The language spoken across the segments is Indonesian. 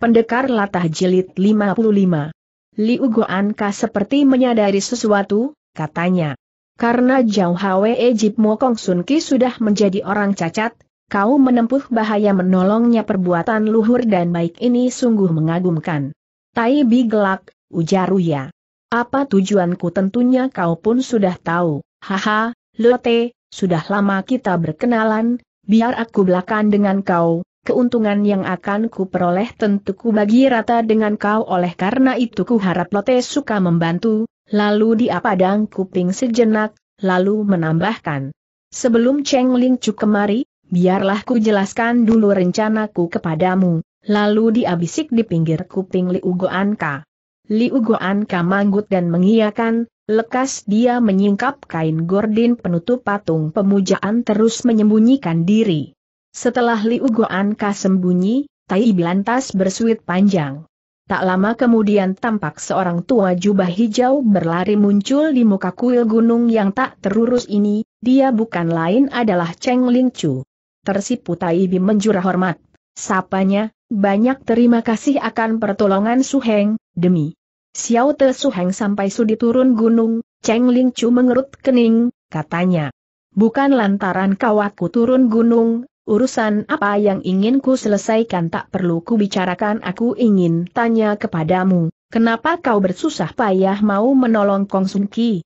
Pendekar Latah Jilid 55 Liu Goanka seperti menyadari sesuatu, katanya. Karena Jauh Hwe Ejip Mokong Sun Ki sudah menjadi orang cacat, kau menempuh bahaya menolongnya perbuatan luhur dan baik ini sungguh mengagumkan. Tai Bi gelak, ujar Uya. Apa tujuanku tentunya kau pun sudah tahu, haha, Lote, sudah lama kita berkenalan, biar aku belakang dengan kau, keuntungan yang akan ku peroleh tentu ku bagi rata dengan kau oleh karena itu ku harap Lote suka membantu, lalu dia padang kuping sejenak, lalu menambahkan. Sebelum Cheng Ling Chu kemari, biarlah ku jelaskan dulu rencanaku kepadamu, lalu dia bisik di pinggir kuping Liu Ugo Anka. Liu Ugo Anka manggut dan mengiyakan, lekas dia menyingkap kain gordin penutup patung pemujaan terus menyembunyikan diri. Setelah Liu Goan Ka sembunyi, Tai Blantas bersuit panjang. Tak lama kemudian tampak seorang tua jubah hijau berlari muncul di muka kuil gunung yang tak terurus ini, dia bukan lain adalah Cheng Ling Chu. Tersipu Taibi menjurah hormat. Sapanya, banyak terima kasih akan pertolongan Suheng, demi. Xiao Te Suheng sampai sudi turun gunung, Cheng Ling Chu mengerut kening, katanya. Bukan lantaran kau aku turun gunung, urusan apa yang ingin ku selesaikan tak perlu ku bicarakan aku ingin tanya kepadamu, kenapa kau bersusah payah mau menolong Kong Sun Ki?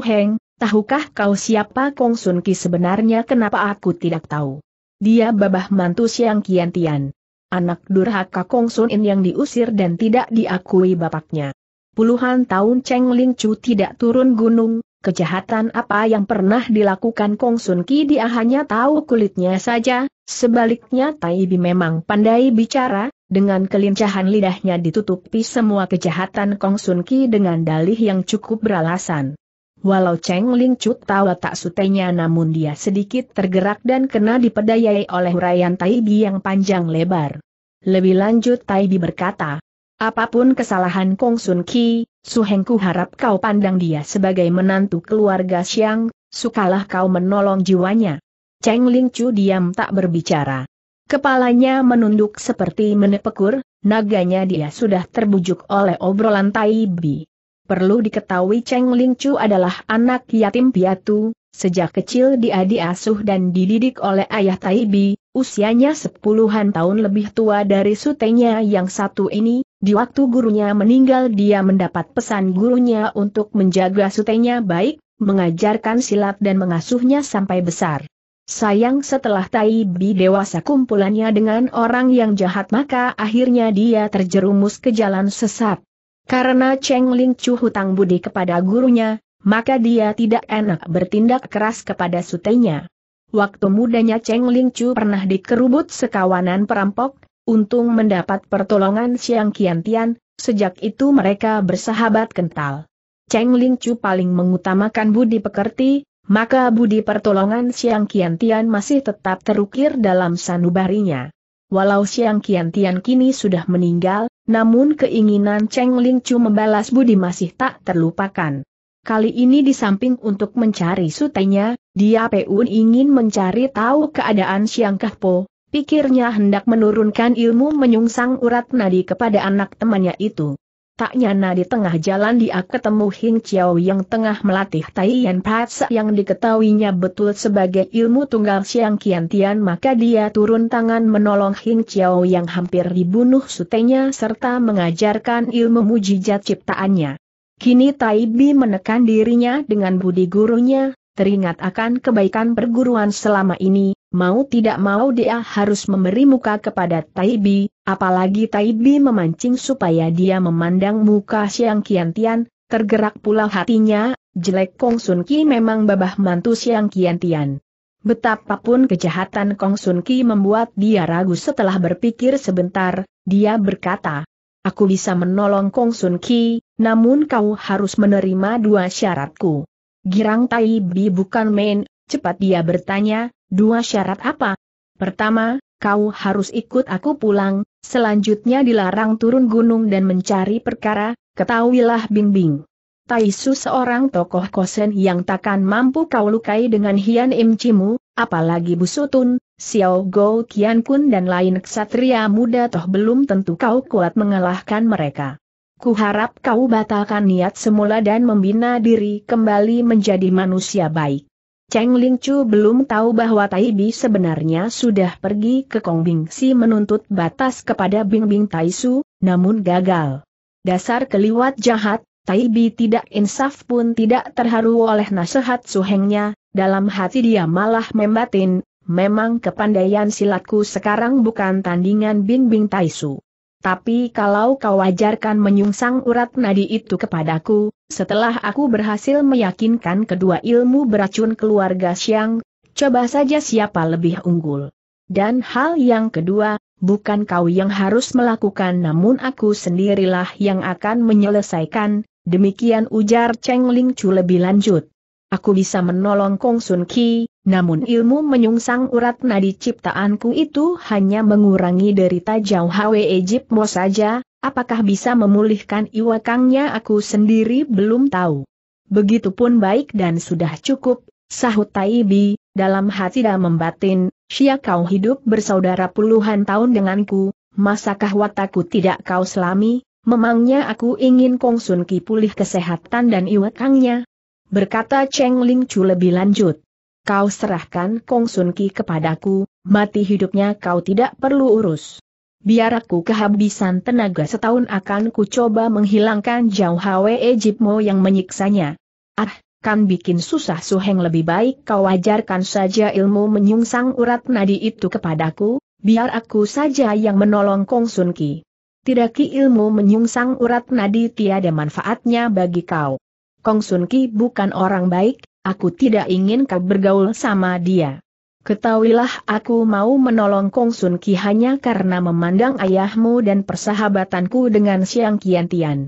Heng, tahukah kau siapa Kong Sun Ki sebenarnya kenapa aku tidak tahu? Dia babah mantu Siang Kian Tian. Anak durhaka Kong Sun In yang diusir dan tidak diakui bapaknya. Puluhan tahun Cheng Ling Chu tidak turun gunung, Kejahatan apa yang pernah dilakukan Kong Sun Ki dia hanya tahu kulitnya saja, sebaliknya Tai Bi memang pandai bicara, dengan kelincahan lidahnya ditutupi semua kejahatan Kong Sun Ki dengan dalih yang cukup beralasan. Walau Cheng Ling Chut tawa tak sutenya namun dia sedikit tergerak dan kena dipedayai oleh huraian Tai Bi yang panjang lebar. Lebih lanjut Tai Bi berkata, Apapun kesalahan Kong Sun Ki, Su ku harap kau pandang dia sebagai menantu keluarga Xiang, sukalah kau menolong jiwanya. Cheng Ling Chu diam tak berbicara. Kepalanya menunduk seperti menepekur, naganya dia sudah terbujuk oleh obrolan Tai Bi. Perlu diketahui Cheng Ling Chu adalah anak yatim piatu, sejak kecil dia diasuh dan dididik oleh ayah Tai Bi, usianya sepuluhan tahun lebih tua dari sutenya yang satu ini, di waktu gurunya meninggal dia mendapat pesan gurunya untuk menjaga sutenya baik, mengajarkan silat dan mengasuhnya sampai besar. Sayang setelah Tai Bi dewasa kumpulannya dengan orang yang jahat maka akhirnya dia terjerumus ke jalan sesat. Karena Cheng Ling Chu hutang budi kepada gurunya, maka dia tidak enak bertindak keras kepada sutenya. Waktu mudanya Cheng Ling Chu pernah dikerubut sekawanan perampok, untung mendapat pertolongan Siang Kiantian, sejak itu mereka bersahabat kental. Cheng Ling Chu paling mengutamakan budi pekerti, maka budi pertolongan Siang Kiantian masih tetap terukir dalam sanubarinya. Walau Siang Kiantian kini sudah meninggal, namun keinginan Cheng Ling Chu membalas budi masih tak terlupakan. Kali ini di samping untuk mencari sutenya, dia Peun ingin mencari tahu keadaan Siang Kahpo, Pikirnya hendak menurunkan ilmu menyungsang urat nadi kepada anak temannya itu. Tak nyana di tengah jalan dia ketemu Hing Chiao yang tengah melatih Tai Yan Patsa yang diketahuinya betul sebagai ilmu tunggal Siang Kian Tian maka dia turun tangan menolong Hing Chiao yang hampir dibunuh sutenya serta mengajarkan ilmu mujizat ciptaannya. Kini tai bi menekan dirinya dengan budi gurunya, teringat akan kebaikan perguruan selama ini, mau tidak mau dia harus memberi muka kepada Taibi, apalagi Taibi memancing supaya dia memandang muka Siang Kian Tian, tergerak pula hatinya, jelek Kong Sun Ki memang babah mantu Siang Kian Tian. Betapapun kejahatan Kong Sun Ki membuat dia ragu setelah berpikir sebentar, dia berkata, Aku bisa menolong Kong Sun Ki, namun kau harus menerima dua syaratku. Girang Tai Bi bukan main, cepat dia bertanya, Dua syarat apa? Pertama, kau harus ikut aku pulang, selanjutnya dilarang turun gunung dan mencari perkara, ketahuilah Bingbing. Taisu seorang tokoh kosen yang takkan mampu kau lukai dengan Hian Imcimu. apalagi Busutun, Xiao Go Kian Kun dan lain ksatria muda toh belum tentu kau kuat mengalahkan mereka. Kuharap kau batalkan niat semula dan membina diri kembali menjadi manusia baik. Cheng Ling Chu belum tahu bahwa Tai Bi sebenarnya sudah pergi ke Kong Bing Si menuntut batas kepada Bing Bing Tai Su, namun gagal. Dasar keliwat jahat, Tai Bi tidak insaf pun tidak terharu oleh nasihat suhengnya, dalam hati dia malah membatin, memang kepandaian silatku sekarang bukan tandingan Bing Bing Tai Su tapi kalau kau ajarkan menyungsang urat nadi itu kepadaku, setelah aku berhasil meyakinkan kedua ilmu beracun keluarga Xiang, coba saja siapa lebih unggul. Dan hal yang kedua, bukan kau yang harus melakukan namun aku sendirilah yang akan menyelesaikan, demikian ujar Cheng Ling Chu lebih lanjut. Aku bisa menolong Kong Sun Ki, namun ilmu menyungsang urat nadi ciptaanku itu hanya mengurangi derita jauh Hwe Ejipmo saja, apakah bisa memulihkan iwakangnya aku sendiri belum tahu. Begitupun baik dan sudah cukup, sahut Taibi, dalam hati dan membatin, Sia kau hidup bersaudara puluhan tahun denganku, masakah wataku tidak kau selami? Memangnya aku ingin Kong Sun Ki pulih kesehatan dan iwakangnya? Berkata Cheng Ling Chu lebih lanjut kau serahkan Kong Sun Ki kepadaku, mati hidupnya kau tidak perlu urus. Biar aku kehabisan tenaga setahun akan ku coba menghilangkan Jauh Hwe Ejipmo yang menyiksanya. Ah, kan bikin susah suheng lebih baik kau ajarkan saja ilmu menyungsang urat nadi itu kepadaku, biar aku saja yang menolong Kong Sun Ki. Tidaki ilmu menyungsang urat nadi tiada manfaatnya bagi kau. Kong Sun Ki bukan orang baik, Aku tidak ingin kau bergaul sama dia. Ketahuilah aku mau menolong Kong Sun Ki hanya karena memandang ayahmu dan persahabatanku dengan Siang Tian. Kian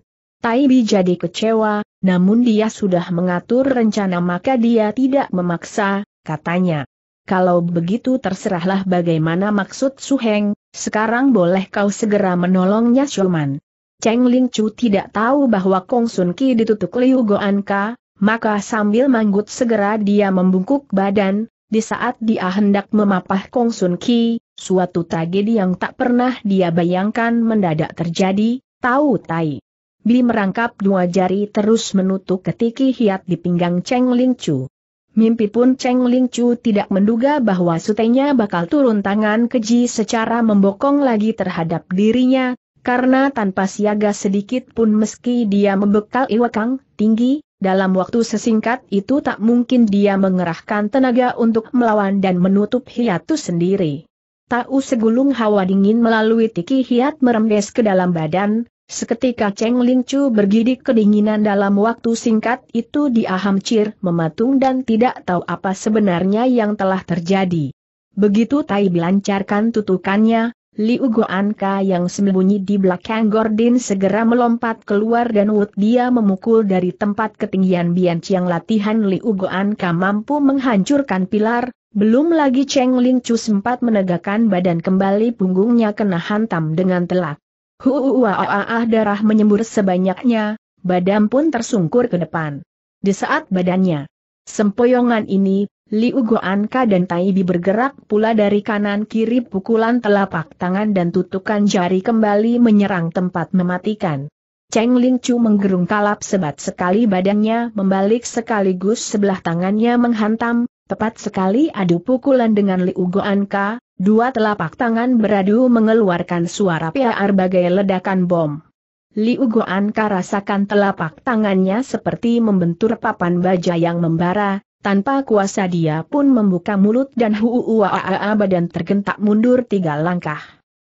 Tai Bi jadi kecewa, namun dia sudah mengatur rencana maka dia tidak memaksa, katanya. Kalau begitu terserahlah bagaimana maksud Su Heng. sekarang boleh kau segera menolongnya Suman. Cheng Ling Chu tidak tahu bahwa Kong Sun Ki ditutup Liu Goan Ka, maka sambil manggut segera dia membungkuk badan, di saat dia hendak memapah Kong Sun Ki, suatu tragedi yang tak pernah dia bayangkan mendadak terjadi, tahu tai. Bi merangkap dua jari terus menutup ketiki hiat di pinggang Cheng Ling Chu. Mimpi pun Cheng Ling Chu tidak menduga bahwa sutenya bakal turun tangan keji secara membokong lagi terhadap dirinya, karena tanpa siaga sedikit pun meski dia membekal iwakang tinggi, dalam waktu sesingkat itu tak mungkin dia mengerahkan tenaga untuk melawan dan menutup hiatus sendiri. Tahu segulung hawa dingin melalui tiki hiat merembes ke dalam badan, seketika Cheng Ling bergidik kedinginan dalam waktu singkat itu dia hampir mematung dan tidak tahu apa sebenarnya yang telah terjadi. Begitu Tai melancarkan tutukannya, Liu Ka yang sembunyi di belakang Gordin segera melompat keluar dan Wood dia memukul dari tempat ketinggian Bian Chiang latihan Liu Ka mampu menghancurkan pilar, belum lagi Cheng Ling Chu sempat menegakkan badan kembali punggungnya kena hantam dengan telak. Huuuaah darah menyembur sebanyaknya, badan pun tersungkur ke depan. Di saat badannya sempoyongan ini, Liu Goanka dan Taibi bergerak pula dari kanan kiri pukulan telapak tangan dan tutukan jari kembali menyerang tempat mematikan. Cheng Ling Chu menggerung kalap sebat sekali badannya membalik sekaligus sebelah tangannya menghantam, tepat sekali adu pukulan dengan Liu Goanka, dua telapak tangan beradu mengeluarkan suara piar bagai ledakan bom. Liu Goanka rasakan telapak tangannya seperti membentur papan baja yang membara, tanpa kuasa dia pun membuka mulut dan huuuaa badan tergentak mundur tiga langkah.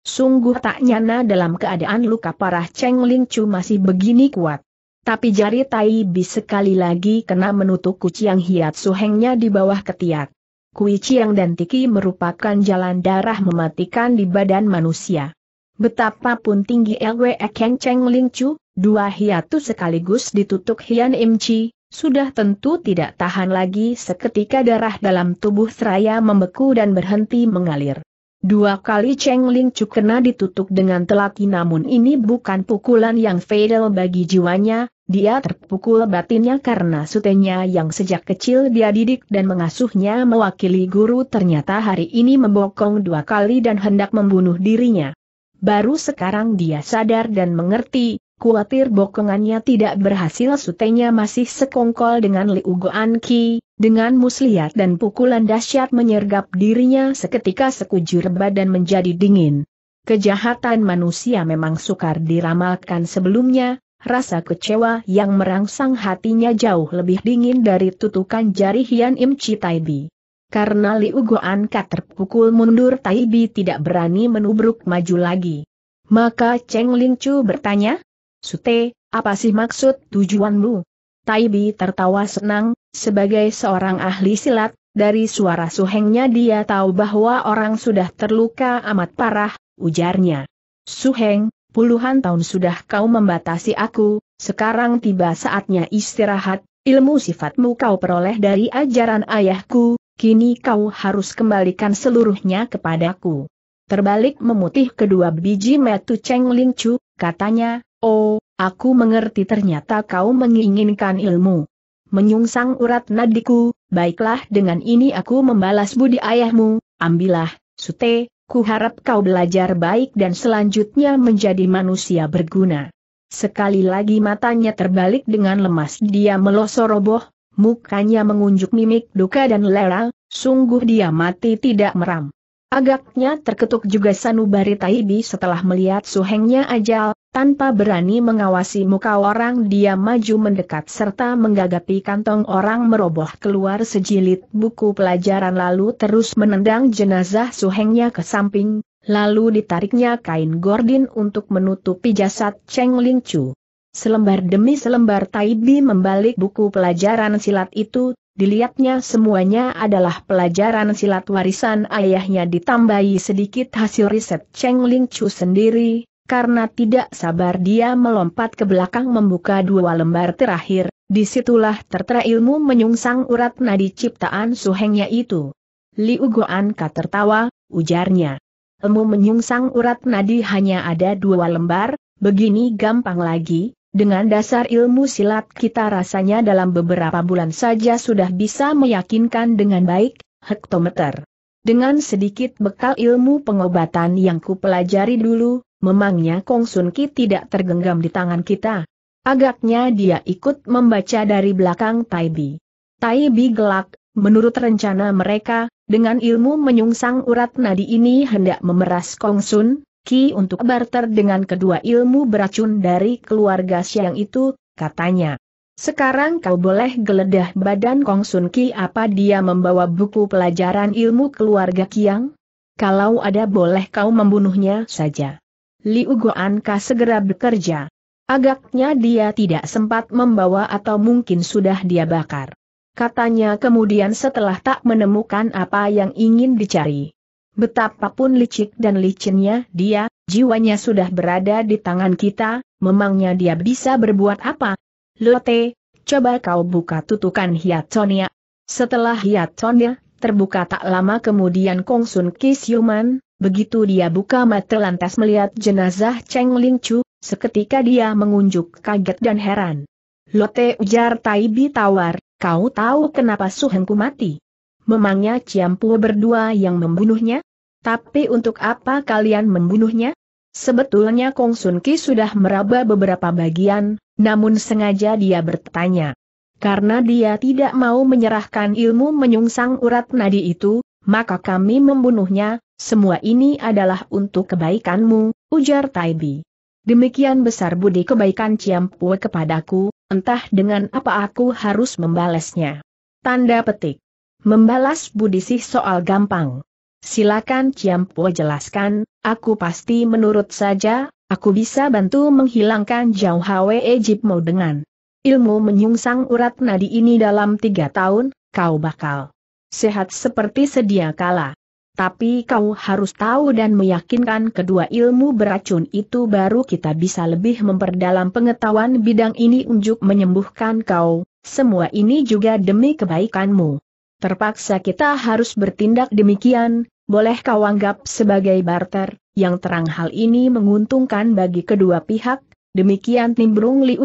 Sungguh tak nyana dalam keadaan luka parah Cheng Ling Chu masih begini kuat. Tapi jari Tai Bi sekali lagi kena menutup kuciang hiat suhengnya di bawah ketiak. Kui Chiang dan Tiki merupakan jalan darah mematikan di badan manusia. Betapapun tinggi LWE Keng Cheng Ling Chu, dua hiatu sekaligus ditutup Hian Im Chi, sudah tentu tidak tahan lagi seketika darah dalam tubuh seraya membeku dan berhenti mengalir. Dua kali Cheng Ling Chu kena ditutup dengan telaki namun ini bukan pukulan yang fatal bagi jiwanya, dia terpukul batinnya karena sutenya yang sejak kecil dia didik dan mengasuhnya mewakili guru ternyata hari ini membokong dua kali dan hendak membunuh dirinya. Baru sekarang dia sadar dan mengerti, Kuatir bokongannya tidak berhasil sutenya masih sekongkol dengan Liu Goan Ki, dengan muslihat dan pukulan dahsyat menyergap dirinya seketika sekujur badan menjadi dingin. Kejahatan manusia memang sukar diramalkan sebelumnya, rasa kecewa yang merangsang hatinya jauh lebih dingin dari tutukan jari Hian Im Chi Taibi. Karena Liu Goan Ka terpukul mundur Taibi tidak berani menubruk maju lagi. Maka Cheng Ling Chu bertanya, Sute, apa sih maksud tujuanmu? Taibi tertawa senang, sebagai seorang ahli silat, dari suara suhengnya dia tahu bahwa orang sudah terluka amat parah, ujarnya. Suheng, puluhan tahun sudah kau membatasi aku, sekarang tiba saatnya istirahat, ilmu sifatmu kau peroleh dari ajaran ayahku, kini kau harus kembalikan seluruhnya kepadaku. Terbalik memutih kedua biji metu Cheng Ling katanya, Oh, aku mengerti ternyata kau menginginkan ilmu. Menyungsang urat nadiku, baiklah dengan ini aku membalas budi ayahmu, ambillah, sute, ku harap kau belajar baik dan selanjutnya menjadi manusia berguna. Sekali lagi matanya terbalik dengan lemas dia meloso roboh, mukanya mengunjuk mimik duka dan lera, sungguh dia mati tidak meram. Agaknya terketuk juga Sanubari Taibi setelah melihat suhengnya ajal, tanpa berani mengawasi muka orang dia maju mendekat serta menggagapi kantong orang meroboh keluar sejilid buku pelajaran lalu terus menendang jenazah suhengnya ke samping, lalu ditariknya kain gordin untuk menutupi jasad Cheng Ling Chu. Selembar demi selembar Taibi membalik buku pelajaran silat itu, Dilihatnya semuanya adalah pelajaran silat warisan ayahnya ditambahi sedikit hasil riset Cheng Ling Chu sendiri, karena tidak sabar dia melompat ke belakang membuka dua lembar terakhir, disitulah tertera ilmu menyungsang urat nadi ciptaan suhengnya itu. Liu Goan tertawa, ujarnya. Ilmu menyungsang urat nadi hanya ada dua lembar, begini gampang lagi, dengan dasar ilmu silat kita rasanya dalam beberapa bulan saja sudah bisa meyakinkan dengan baik, hektometer. Dengan sedikit bekal ilmu pengobatan yang kupelajari dulu, memangnya Kong Sun Ki tidak tergenggam di tangan kita. Agaknya dia ikut membaca dari belakang Tai Bi. Tai Bi gelak, menurut rencana mereka, dengan ilmu menyungsang urat nadi ini hendak memeras Kong Sun, Ki untuk barter dengan kedua ilmu beracun dari keluarga Siang itu, katanya. Sekarang kau boleh geledah badan Kong Sun Ki apa dia membawa buku pelajaran ilmu keluarga Kiang? Kalau ada boleh kau membunuhnya saja. Liu Goanka segera bekerja. Agaknya dia tidak sempat membawa atau mungkin sudah dia bakar. Katanya kemudian setelah tak menemukan apa yang ingin dicari. Betapapun licik dan licinnya dia, jiwanya sudah berada di tangan kita, memangnya dia bisa berbuat apa? Lote, coba kau buka tutukan hiatsonia. Setelah hiatsonia, terbuka tak lama kemudian Kong Sun Kisyuman, begitu dia buka mata lantas melihat jenazah Cheng Ling Chu, seketika dia mengunjuk kaget dan heran. Lote ujar Taibi Tawar, kau tahu kenapa Suhenku mati? Memangnya Ciampu berdua yang membunuhnya? Tapi untuk apa kalian membunuhnya? Sebetulnya Kong Sun Ki sudah meraba beberapa bagian, namun sengaja dia bertanya. Karena dia tidak mau menyerahkan ilmu menyungsang urat nadi itu, maka kami membunuhnya, semua ini adalah untuk kebaikanmu, ujar Taibi. Demikian besar budi kebaikan Ciam Ciampue kepadaku, entah dengan apa aku harus membalasnya. Tanda petik. Membalas budi sih soal gampang. Silakan Po jelaskan, aku pasti menurut saja, aku bisa bantu menghilangkan Jauh Hwe Mo dengan ilmu menyungsang urat nadi ini dalam tiga tahun, kau bakal sehat seperti sedia kala. Tapi kau harus tahu dan meyakinkan kedua ilmu beracun itu baru kita bisa lebih memperdalam pengetahuan bidang ini untuk menyembuhkan kau, semua ini juga demi kebaikanmu. Terpaksa kita harus bertindak demikian, boleh kau anggap sebagai barter, yang terang hal ini menguntungkan bagi kedua pihak, demikian timbrung Liu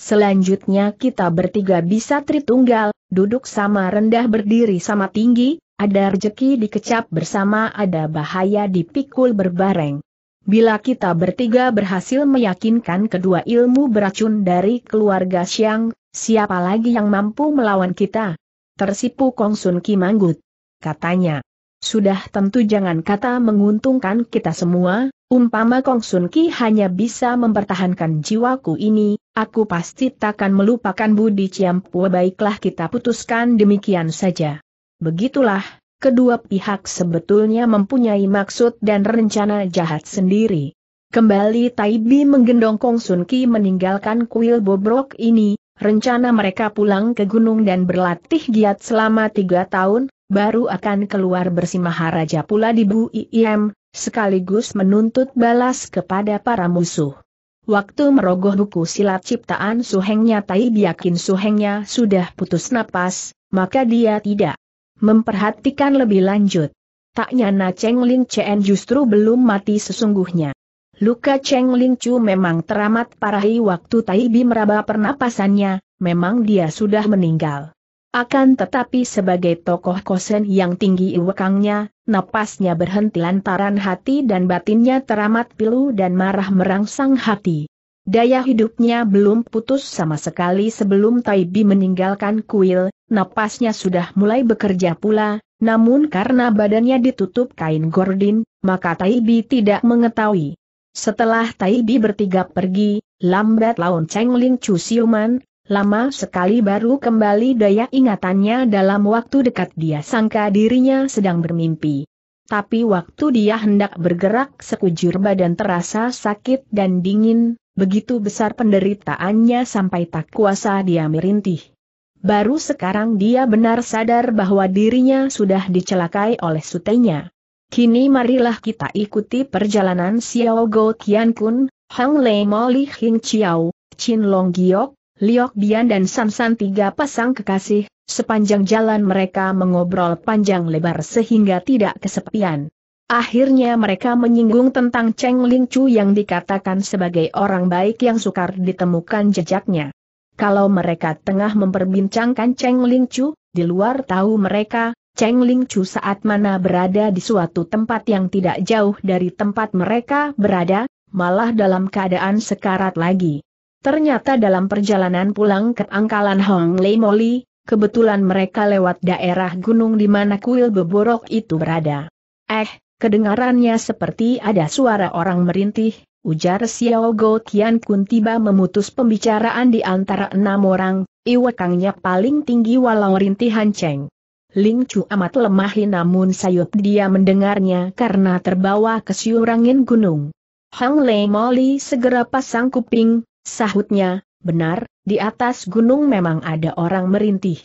Selanjutnya kita bertiga bisa tritunggal, duduk sama rendah berdiri sama tinggi, ada rejeki dikecap bersama ada bahaya dipikul berbareng. Bila kita bertiga berhasil meyakinkan kedua ilmu beracun dari keluarga Xiang, siapa lagi yang mampu melawan kita? Tersipu Kongsun manggut, Katanya, sudah tentu jangan kata menguntungkan kita semua, umpama Kongsun Ki hanya bisa mempertahankan jiwaku ini, aku pasti takkan melupakan Budi Pua baiklah kita putuskan demikian saja. Begitulah, kedua pihak sebetulnya mempunyai maksud dan rencana jahat sendiri. Kembali Taibi menggendong Kongsun Ki meninggalkan kuil bobrok ini, Rencana mereka pulang ke gunung dan berlatih giat selama tiga tahun, baru akan keluar bersimaharaja pula di Bu IEM, sekaligus menuntut balas kepada para musuh. Waktu merogoh buku silat ciptaan suhengnya Tai yakin suhengnya sudah putus napas, maka dia tidak memperhatikan lebih lanjut. Taknya nyana Cheng Lin Chen justru belum mati sesungguhnya. Luka Cheng Ling Chu memang teramat parahi waktu Tai Bi meraba pernapasannya, memang dia sudah meninggal. Akan tetapi sebagai tokoh kosen yang tinggi iwekangnya, napasnya berhenti lantaran hati dan batinnya teramat pilu dan marah merangsang hati. Daya hidupnya belum putus sama sekali sebelum Tai Bi meninggalkan kuil, napasnya sudah mulai bekerja pula, namun karena badannya ditutup kain gordin, maka Tai Bi tidak mengetahui. Setelah Taibi bertiga pergi, lambat laun Cheng Ling Chu siuman, lama sekali baru kembali daya ingatannya dalam waktu dekat dia sangka dirinya sedang bermimpi. Tapi waktu dia hendak bergerak sekujur badan terasa sakit dan dingin, begitu besar penderitaannya sampai tak kuasa dia merintih. Baru sekarang dia benar sadar bahwa dirinya sudah dicelakai oleh sutenya. Kini marilah kita ikuti perjalanan Xiao Go Tian Kun, Hang Lei Mo Li Hing Chiao, Chin Long Giok, Liok Bian dan San San tiga pasang kekasih, sepanjang jalan mereka mengobrol panjang lebar sehingga tidak kesepian. Akhirnya mereka menyinggung tentang Cheng Ling Chu yang dikatakan sebagai orang baik yang sukar ditemukan jejaknya. Kalau mereka tengah memperbincangkan Cheng Ling Chu, di luar tahu mereka, Cheng Ling Chu saat mana berada di suatu tempat yang tidak jauh dari tempat mereka berada, malah dalam keadaan sekarat lagi. Ternyata dalam perjalanan pulang ke Angkalan Hong Lei Moli, kebetulan mereka lewat daerah gunung di mana kuil beborok itu berada. Eh, kedengarannya seperti ada suara orang merintih, ujar Xiao Go Tian Kun tiba memutus pembicaraan di antara enam orang, iwakangnya paling tinggi walau rintihan Cheng. Ling Chu amat lemah namun sayup dia mendengarnya karena terbawa ke siurangin gunung. Hang Lei Moli segera pasang kuping, sahutnya, benar, di atas gunung memang ada orang merintih.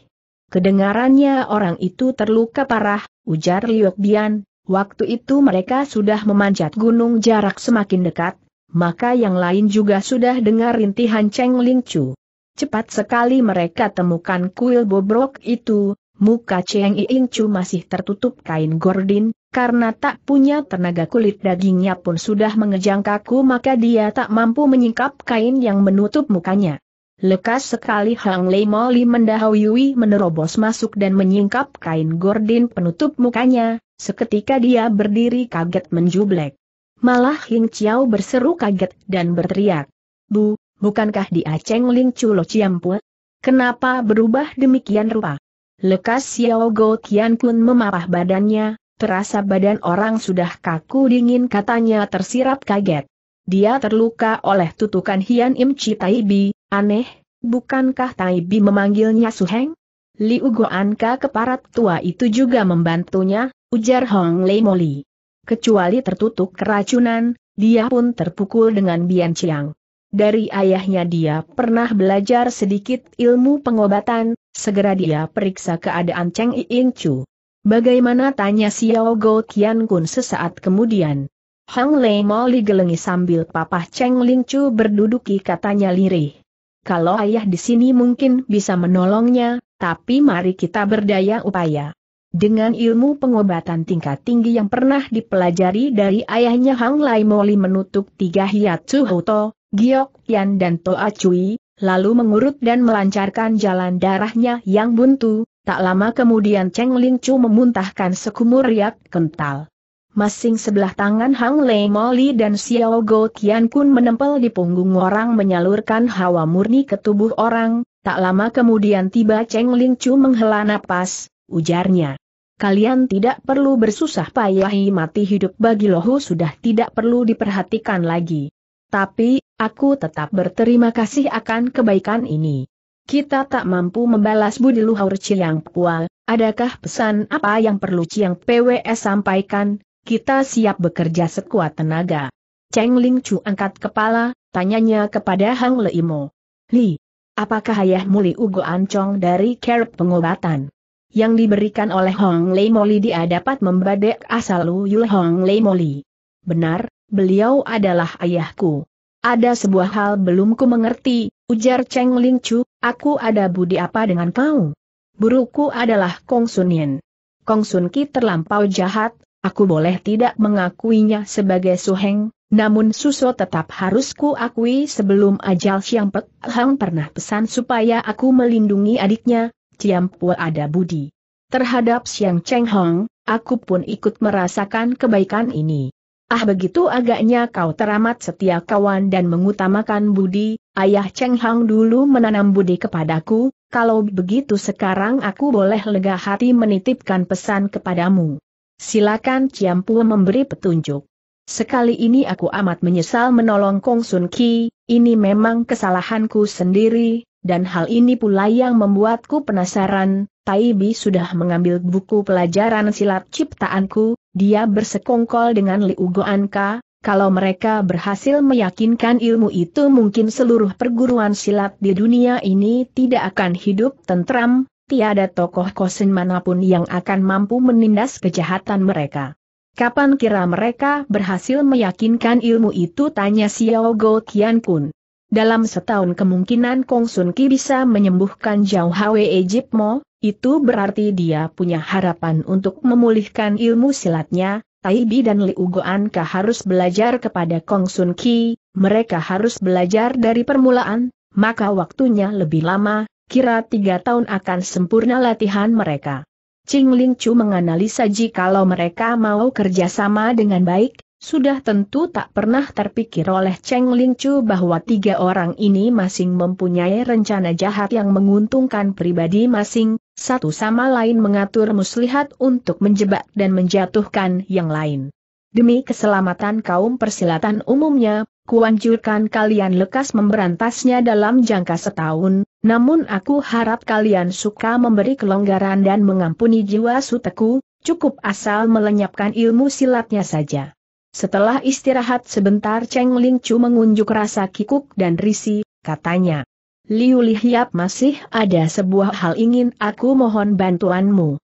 Kedengarannya orang itu terluka parah, ujar Liu Bian, waktu itu mereka sudah memanjat gunung jarak semakin dekat, maka yang lain juga sudah dengar rintihan Cheng Ling Chu. Cepat sekali mereka temukan kuil bobrok itu, Muka Cheng Ying Chu masih tertutup kain gordin, karena tak punya tenaga kulit dagingnya pun sudah mengejang kaku maka dia tak mampu menyingkap kain yang menutup mukanya. Lekas sekali Hang Lei Moli mendahului menerobos masuk dan menyingkap kain gordin penutup mukanya, seketika dia berdiri kaget menjublek. Malah Hing Chiao berseru kaget dan berteriak. Bu, bukankah dia Cheng Ling Chu Lo Chiampu? Kenapa berubah demikian rupa? Lekas Xiao Go Tian pun memapah badannya, terasa badan orang sudah kaku dingin katanya tersirap kaget. Dia terluka oleh tutukan Hian Im Chi Taibi, aneh, bukankah Tai Bi memanggilnya Su Heng? Liu Anka keparat tua itu juga membantunya, ujar Hong Lei Moli. Kecuali tertutup keracunan, dia pun terpukul dengan Bian Chiang. Dari ayahnya dia pernah belajar sedikit ilmu pengobatan, segera dia periksa keadaan Cheng Ying Chu. Bagaimana tanya Xiao Go Tian Kun sesaat kemudian. Hang Lei mau digelengi sambil papah Cheng Ling Chu berduduki katanya lirih. Kalau ayah di sini mungkin bisa menolongnya, tapi mari kita berdaya upaya. Dengan ilmu pengobatan tingkat tinggi yang pernah dipelajari dari ayahnya Hang Lai Moli menutup tiga hiat Huto, Giok Yan dan Toa Cui, lalu mengurut dan melancarkan jalan darahnya yang buntu, tak lama kemudian Cheng Ling Chu memuntahkan sekumur riak kental. Masing sebelah tangan Hang Lei Moli dan Xiao Go Tian Kun menempel di punggung orang menyalurkan hawa murni ke tubuh orang, tak lama kemudian tiba Cheng Ling Chu menghela napas, ujarnya. Kalian tidak perlu bersusah payah mati hidup bagi lohu sudah tidak perlu diperhatikan lagi. Tapi, aku tetap berterima kasih akan kebaikan ini. Kita tak mampu membalas budi luhur Ciang Pual, adakah pesan apa yang perlu Ciang PWS sampaikan? Kita siap bekerja sekuat tenaga. Cheng Ling Chu angkat kepala, tanyanya kepada Hang Leimo. Li, apakah ayahmu Li Ugo Ancong dari care pengobatan? yang diberikan oleh Hong Lei Moli dia dapat membadek asal Yul Hong Lei Moli. Benar, beliau adalah ayahku. Ada sebuah hal belum ku mengerti, ujar Cheng Ling Chu, aku ada budi apa dengan kau? Buruku adalah Kong Sun Yin. Kong Sun Ki terlampau jahat, aku boleh tidak mengakuinya sebagai suheng, namun Suso tetap harus ku akui sebelum ajal Siang Pek Hang pernah pesan supaya aku melindungi adiknya, Ciam Pua ada budi. Terhadap Siang Cheng Hong, aku pun ikut merasakan kebaikan ini. Ah begitu agaknya kau teramat setia kawan dan mengutamakan budi, ayah Cheng Hang dulu menanam budi kepadaku, kalau begitu sekarang aku boleh lega hati menitipkan pesan kepadamu. Silakan Ciampu memberi petunjuk. Sekali ini aku amat menyesal menolong Kong Sun Ki, ini memang kesalahanku sendiri, dan hal ini pula yang membuatku penasaran, Tai Bi sudah mengambil buku pelajaran silat ciptaanku, dia bersekongkol dengan Liu Goanka, kalau mereka berhasil meyakinkan ilmu itu mungkin seluruh perguruan silat di dunia ini tidak akan hidup tentram, tiada tokoh kosen manapun yang akan mampu menindas kejahatan mereka. Kapan kira mereka berhasil meyakinkan ilmu itu tanya Xiao Go Kun dalam setahun kemungkinan Kong Sun Ki bisa menyembuhkan Jiao Hwe Mo, itu berarti dia punya harapan untuk memulihkan ilmu silatnya, Tai Bi dan Liu kah harus belajar kepada Kong Sun Ki, mereka harus belajar dari permulaan, maka waktunya lebih lama, kira tiga tahun akan sempurna latihan mereka. Ching Ling Chu menganalisa jika mereka mau kerjasama dengan baik, sudah tentu tak pernah terpikir oleh Cheng Ling bahwa tiga orang ini masing mempunyai rencana jahat yang menguntungkan pribadi masing, satu sama lain mengatur muslihat untuk menjebak dan menjatuhkan yang lain. Demi keselamatan kaum persilatan umumnya, kuanjurkan kalian lekas memberantasnya dalam jangka setahun, namun aku harap kalian suka memberi kelonggaran dan mengampuni jiwa suteku, cukup asal melenyapkan ilmu silatnya saja. Setelah istirahat sebentar Cheng Ling Chu mengunjuk rasa kikuk dan risi, katanya. Liu Lihiap masih ada sebuah hal ingin aku mohon bantuanmu.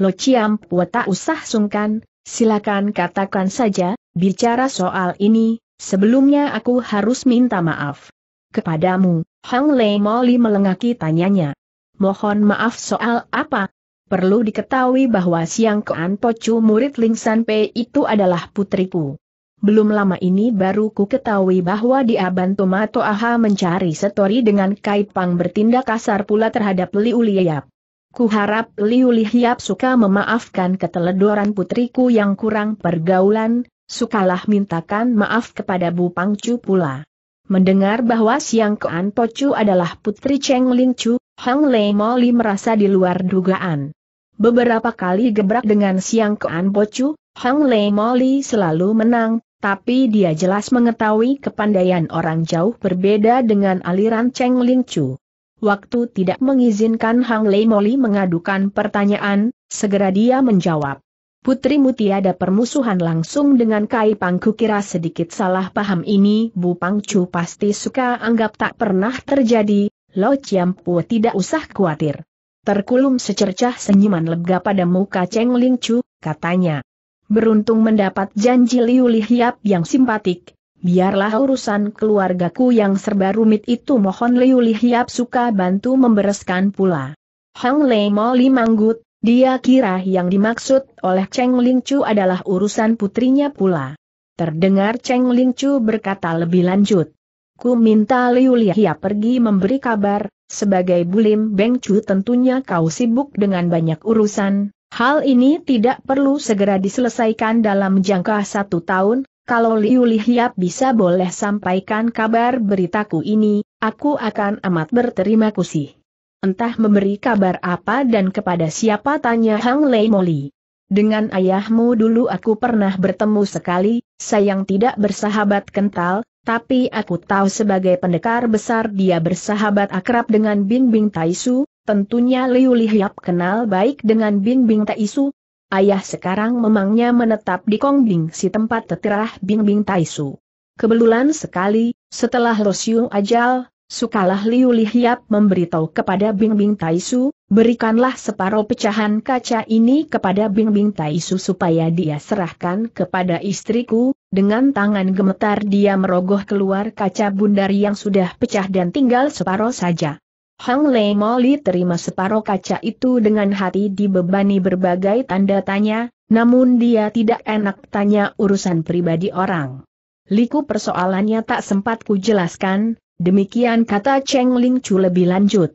Lo Chiam Pua tak usah sungkan, silakan katakan saja, bicara soal ini, sebelumnya aku harus minta maaf. Kepadamu, Hang Lei Moli melengaki tanyanya. Mohon maaf soal apa, Perlu diketahui bahwa Siang Kean Pocu murid Ling San Pei itu adalah putriku. Belum lama ini baru ku ketahui bahwa di bantu Tomato Aha mencari setori dengan Kait Pang bertindak kasar pula terhadap Liu Liap. Ku harap Liu Liap suka memaafkan keteledoran putriku yang kurang pergaulan, sukalah mintakan maaf kepada Bu Pangcu pula. Mendengar bahwa Siang Kean Pocu adalah putri Cheng Ling Chu, Hang Lei Moli merasa di luar dugaan. Beberapa kali gebrak dengan Siang Kean Pocu, Hang Lei Moli selalu menang, tapi dia jelas mengetahui kepandaian orang jauh berbeda dengan aliran Cheng Ling Chu. Waktu tidak mengizinkan Hang Lei Moli mengadukan pertanyaan, segera dia menjawab. Putri mutiada permusuhan langsung dengan Kai Pangku kira sedikit salah paham ini Bu Pangcu pasti suka anggap tak pernah terjadi, Lo Chiam Pu tidak usah khawatir. Terkulum secercah senyuman lega pada muka Cheng Ling Chu, katanya. Beruntung mendapat janji Liu Lihiap yang simpatik, biarlah urusan keluargaku yang serba rumit itu mohon Liu Lihiap suka bantu membereskan pula. Hang Lei Mo manggut, dia kira yang dimaksud oleh Cheng Ling Chu adalah urusan putrinya pula. Terdengar Cheng Ling Chu berkata lebih lanjut. Ku minta Liu Lihiap pergi memberi kabar, sebagai Bulim Beng Chu tentunya kau sibuk dengan banyak urusan, hal ini tidak perlu segera diselesaikan dalam jangka satu tahun, kalau Liu Lihiap bisa boleh sampaikan kabar beritaku ini, aku akan amat berterima kasih. Entah memberi kabar apa dan kepada siapa tanya Hang Lei Moli. Dengan ayahmu dulu aku pernah bertemu sekali, sayang tidak bersahabat kental, tapi aku tahu sebagai pendekar besar dia bersahabat akrab dengan Binbing Taisu, tentunya Liu Lihyap kenal baik dengan Binbing Taisu. Ayah sekarang memangnya menetap di Kongbing si tempat tetirah Binbing Taisu. Kebetulan sekali, setelah Losiu Ajal, sukalah Liu Lihiap memberitahu kepada Bingbing Taisu, berikanlah separuh pecahan kaca ini kepada Bingbing Taisu supaya dia serahkan kepada istriku, dengan tangan gemetar dia merogoh keluar kaca bundar yang sudah pecah dan tinggal separuh saja. Hang Lei Moli terima separuh kaca itu dengan hati dibebani berbagai tanda tanya, namun dia tidak enak tanya urusan pribadi orang. Liku persoalannya tak sempat ku jelaskan, Demikian kata Cheng Ling Chu lebih lanjut.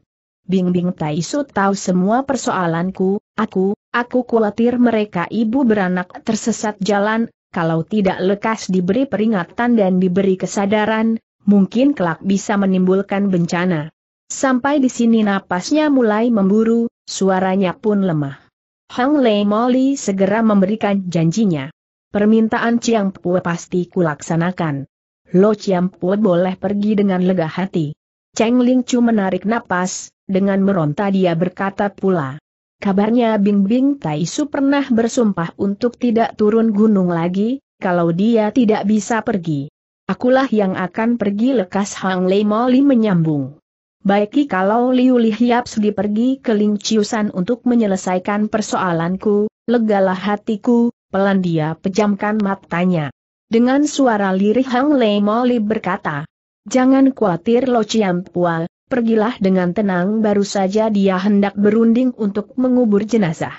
Bing Bingbing Su tahu semua persoalanku, aku, aku khawatir mereka ibu beranak tersesat jalan, kalau tidak lekas diberi peringatan dan diberi kesadaran, mungkin kelak bisa menimbulkan bencana. Sampai di sini napasnya mulai memburu, suaranya pun lemah. Hang Lei Moli segera memberikan janjinya. Permintaan Chiang Pue pasti kulaksanakan. Lo Chiam Pue boleh pergi dengan lega hati. Cheng Ling Chu menarik napas, dengan meronta dia berkata pula. Kabarnya Bing Bing Tai Su pernah bersumpah untuk tidak turun gunung lagi, kalau dia tidak bisa pergi. Akulah yang akan pergi lekas Hang Lei Li menyambung. Baik kalau Liu Li Hiap sudi pergi ke Ling Chiusan untuk menyelesaikan persoalanku, legalah hatiku, pelan dia pejamkan matanya. Dengan suara lirih Hang Lei Moli berkata, Jangan khawatir Lo Chiam Pua, pergilah dengan tenang baru saja dia hendak berunding untuk mengubur jenazah.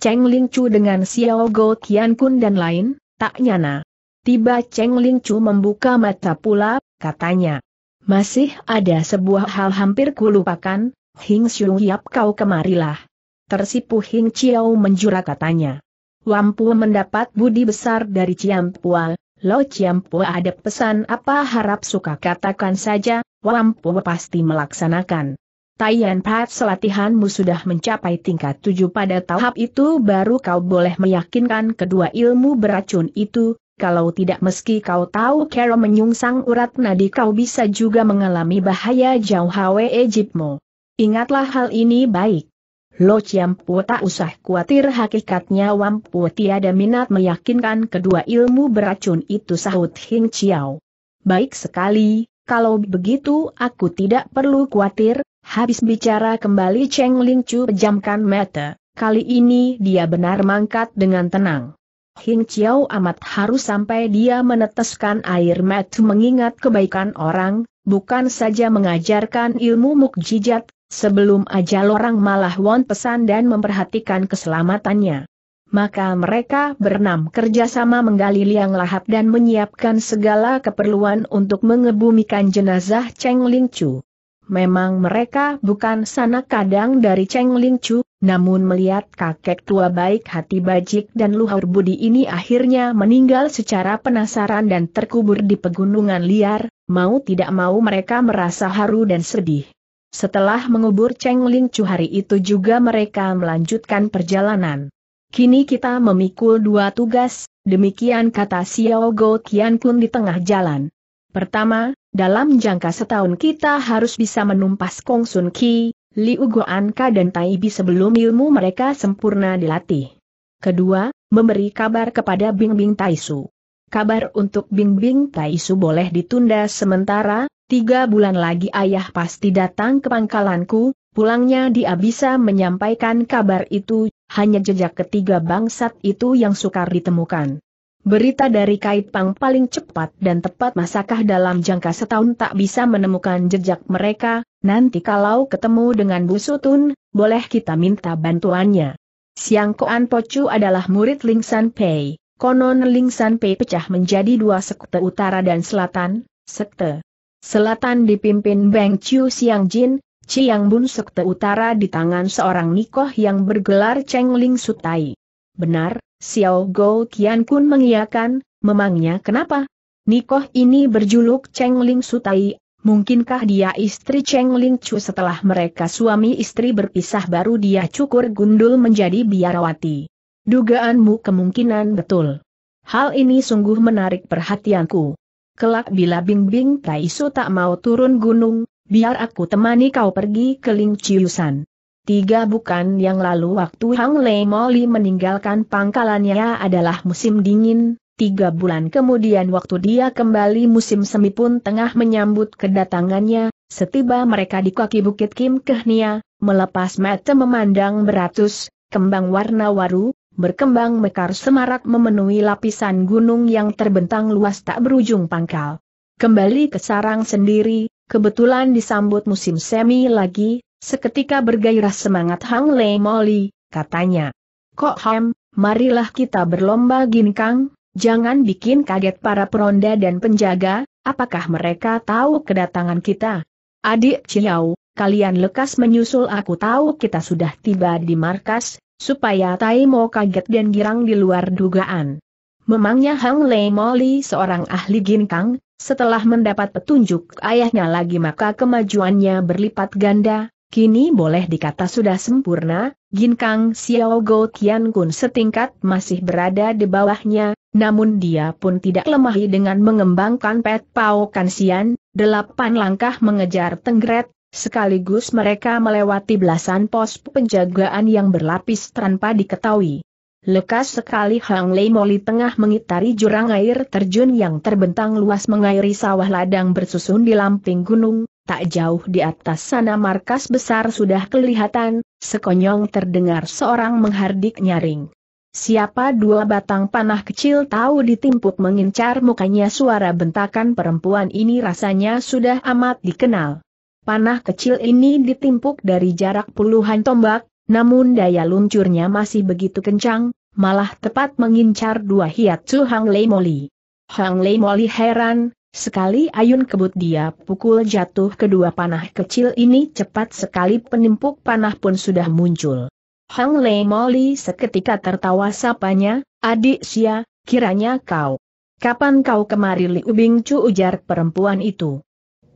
Cheng Ling Chu dengan Xiao Go Tian Kun dan lain, tak nyana. Tiba Cheng Ling Chu membuka mata pula, katanya. Masih ada sebuah hal hampir kulupakan, Hing Xiu Yap kau kemarilah. Tersipu Hing Chiao menjura katanya. Wampu mendapat budi besar dari Pua, Lo Chiampo ada pesan apa harap suka katakan saja, Wampo pasti melaksanakan. Tayan Pat selatihanmu sudah mencapai tingkat tujuh pada tahap itu baru kau boleh meyakinkan kedua ilmu beracun itu, kalau tidak meski kau tahu kero menyungsang urat nadi kau bisa juga mengalami bahaya jauh hawe Ejipmu. Ingatlah hal ini baik. Lo Chiam tak usah khawatir hakikatnya wampu tiada minat meyakinkan kedua ilmu beracun itu sahut Hing Chiao. Baik sekali, kalau begitu aku tidak perlu khawatir, habis bicara kembali Cheng Ling Chu pejamkan mata, kali ini dia benar mangkat dengan tenang. Hing Chiao amat harus sampai dia meneteskan air mata mengingat kebaikan orang, bukan saja mengajarkan ilmu mukjizat, Sebelum ajal orang malah won pesan dan memperhatikan keselamatannya. Maka mereka bernam kerjasama menggali liang lahap dan menyiapkan segala keperluan untuk mengebumikan jenazah Cheng Ling Chu. Memang mereka bukan sanak kadang dari Cheng Ling Chu, namun melihat kakek tua baik hati bajik dan luhur budi ini akhirnya meninggal secara penasaran dan terkubur di pegunungan liar, mau tidak mau mereka merasa haru dan sedih. Setelah mengubur Cheng Ling Chu hari itu juga mereka melanjutkan perjalanan. Kini kita memikul dua tugas, demikian kata Xiao Go Qian Kun di tengah jalan. Pertama, dalam jangka setahun kita harus bisa menumpas Kong Sun Ki, Liu Goan Ka dan Tai Bi sebelum ilmu mereka sempurna dilatih. Kedua, memberi kabar kepada Bing Bing Su. Kabar untuk Bing Bing Su boleh ditunda sementara, Tiga bulan lagi ayah pasti datang ke pangkalanku, pulangnya dia bisa menyampaikan kabar itu, hanya jejak ketiga bangsat itu yang sukar ditemukan. Berita dari Kait Pang paling cepat dan tepat masakah dalam jangka setahun tak bisa menemukan jejak mereka, nanti kalau ketemu dengan Bu Sutun, boleh kita minta bantuannya. Siang Koan Pocu adalah murid Ling San Pei, konon Ling San Pei pecah menjadi dua sekte utara dan selatan, sekte Selatan dipimpin Beng Chiu Siang Jin, Chiang Bun Sekte Utara di tangan seorang Nikoh yang bergelar Cheng Ling Sutai. Benar, Xiao Go Kian Kun mengiyakan, memangnya kenapa? Nikoh ini berjuluk Cheng Ling Sutai, mungkinkah dia istri Cheng Ling Chu setelah mereka suami istri berpisah baru dia cukur gundul menjadi biarawati. Dugaanmu kemungkinan betul. Hal ini sungguh menarik perhatianku kelak bila Bingbing Su tak mau turun gunung, biar aku temani kau pergi ke Ling Chiusan. Tiga bukan yang lalu waktu Hang Lei Moli meninggalkan pangkalannya adalah musim dingin, tiga bulan kemudian waktu dia kembali musim semi pun tengah menyambut kedatangannya, setiba mereka di kaki bukit Kim Kehnia, melepas mata memandang beratus, kembang warna waru, berkembang mekar semarak memenuhi lapisan gunung yang terbentang luas tak berujung pangkal. Kembali ke sarang sendiri, kebetulan disambut musim semi lagi, seketika bergairah semangat Hang Le Moli, katanya. Kok Ham, marilah kita berlomba ginkang, jangan bikin kaget para peronda dan penjaga, apakah mereka tahu kedatangan kita? Adik Ciau, kalian lekas menyusul aku tahu kita sudah tiba di markas, supaya Tai Mo kaget dan girang di luar dugaan. Memangnya Hang Lei Moli seorang ahli ginkang, setelah mendapat petunjuk ayahnya lagi maka kemajuannya berlipat ganda, kini boleh dikata sudah sempurna, ginkang Xiao Go Tian Kun setingkat masih berada di bawahnya, namun dia pun tidak lemahi dengan mengembangkan pet Pao Kansian, delapan langkah mengejar tenggret, Sekaligus mereka melewati belasan pos penjagaan yang berlapis tanpa diketahui. Lekas sekali Hang Lei Moli tengah mengitari jurang air terjun yang terbentang luas mengairi sawah ladang bersusun di lamping gunung, tak jauh di atas sana markas besar sudah kelihatan, sekonyong terdengar seorang menghardik nyaring. Siapa dua batang panah kecil tahu ditimpuk mengincar mukanya suara bentakan perempuan ini rasanya sudah amat dikenal. Panah kecil ini ditimpuk dari jarak puluhan tombak, namun daya luncurnya masih begitu kencang, malah tepat mengincar dua hiatsu Hang Lei Moli. Hang Lei Moli heran, sekali ayun kebut dia pukul jatuh kedua panah kecil ini cepat sekali penimpuk panah pun sudah muncul. Hang Lei Moli seketika tertawa sapanya, adik sia, kiranya kau. Kapan kau kemari Liu Bing Chu ujar perempuan itu?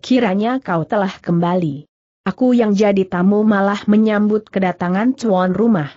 kiranya kau telah kembali. Aku yang jadi tamu malah menyambut kedatangan cuan rumah.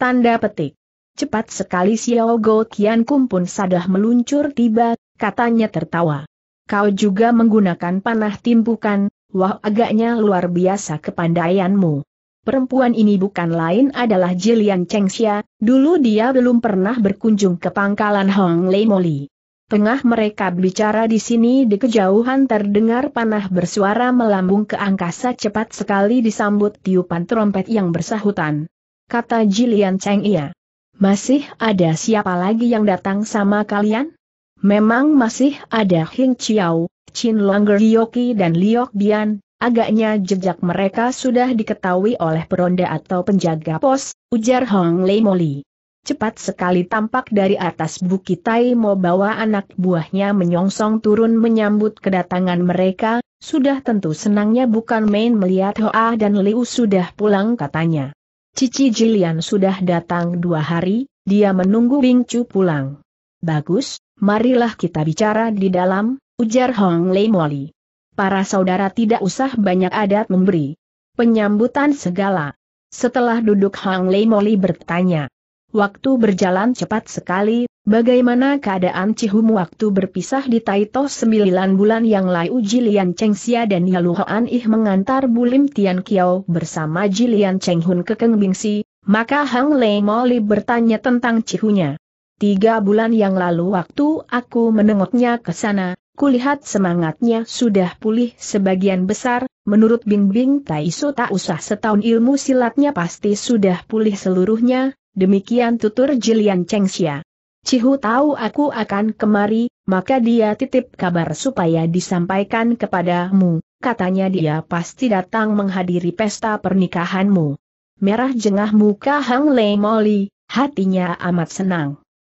Tanda petik. Cepat sekali Xiao Go Kian Kum sadah meluncur tiba, katanya tertawa. Kau juga menggunakan panah timbukan, wah agaknya luar biasa kepandaianmu. Perempuan ini bukan lain adalah Jilian Xia, dulu dia belum pernah berkunjung ke pangkalan Hong Lei Moli. Tengah mereka bicara di sini di kejauhan terdengar panah bersuara melambung ke angkasa cepat sekali disambut tiupan trompet yang bersahutan. Kata Jilian Cheng Ia. Masih ada siapa lagi yang datang sama kalian? Memang masih ada Hing Chiao, Chin Longer Yoki dan Liok Bian, agaknya jejak mereka sudah diketahui oleh peronda atau penjaga pos, ujar Hong Lei Moli cepat sekali tampak dari atas bukit Tai Mo bawa anak buahnya menyongsong turun menyambut kedatangan mereka, sudah tentu senangnya bukan main melihat Hoa dan Liu sudah pulang katanya. Cici Jilian sudah datang dua hari, dia menunggu Bing Chu pulang. Bagus, marilah kita bicara di dalam, ujar Hong Lei Moli. Para saudara tidak usah banyak adat memberi. Penyambutan segala. Setelah duduk Hang Lei Moli bertanya, Waktu berjalan cepat sekali, bagaimana keadaan Cihum waktu berpisah di Taito sembilan bulan yang lalu Jilian Chengxia Cheng Xia dan Yaluhoan Ih mengantar Bulim Tian Kiao bersama Jilian Cheng Hun ke Keng Bingsi, maka Hang Lei Moli bertanya tentang Cihunya. Tiga bulan yang lalu waktu aku menengoknya ke sana, kulihat semangatnya sudah pulih sebagian besar, menurut Bing Bing Taiso tak usah setahun ilmu silatnya pasti sudah pulih seluruhnya, Demikian tutur Jilian Chengxia. Cihu tahu aku akan kemari, maka dia titip kabar supaya disampaikan kepadamu, katanya dia pasti datang menghadiri pesta pernikahanmu. Merah jengah muka Hang Lei Moli, hatinya amat senang.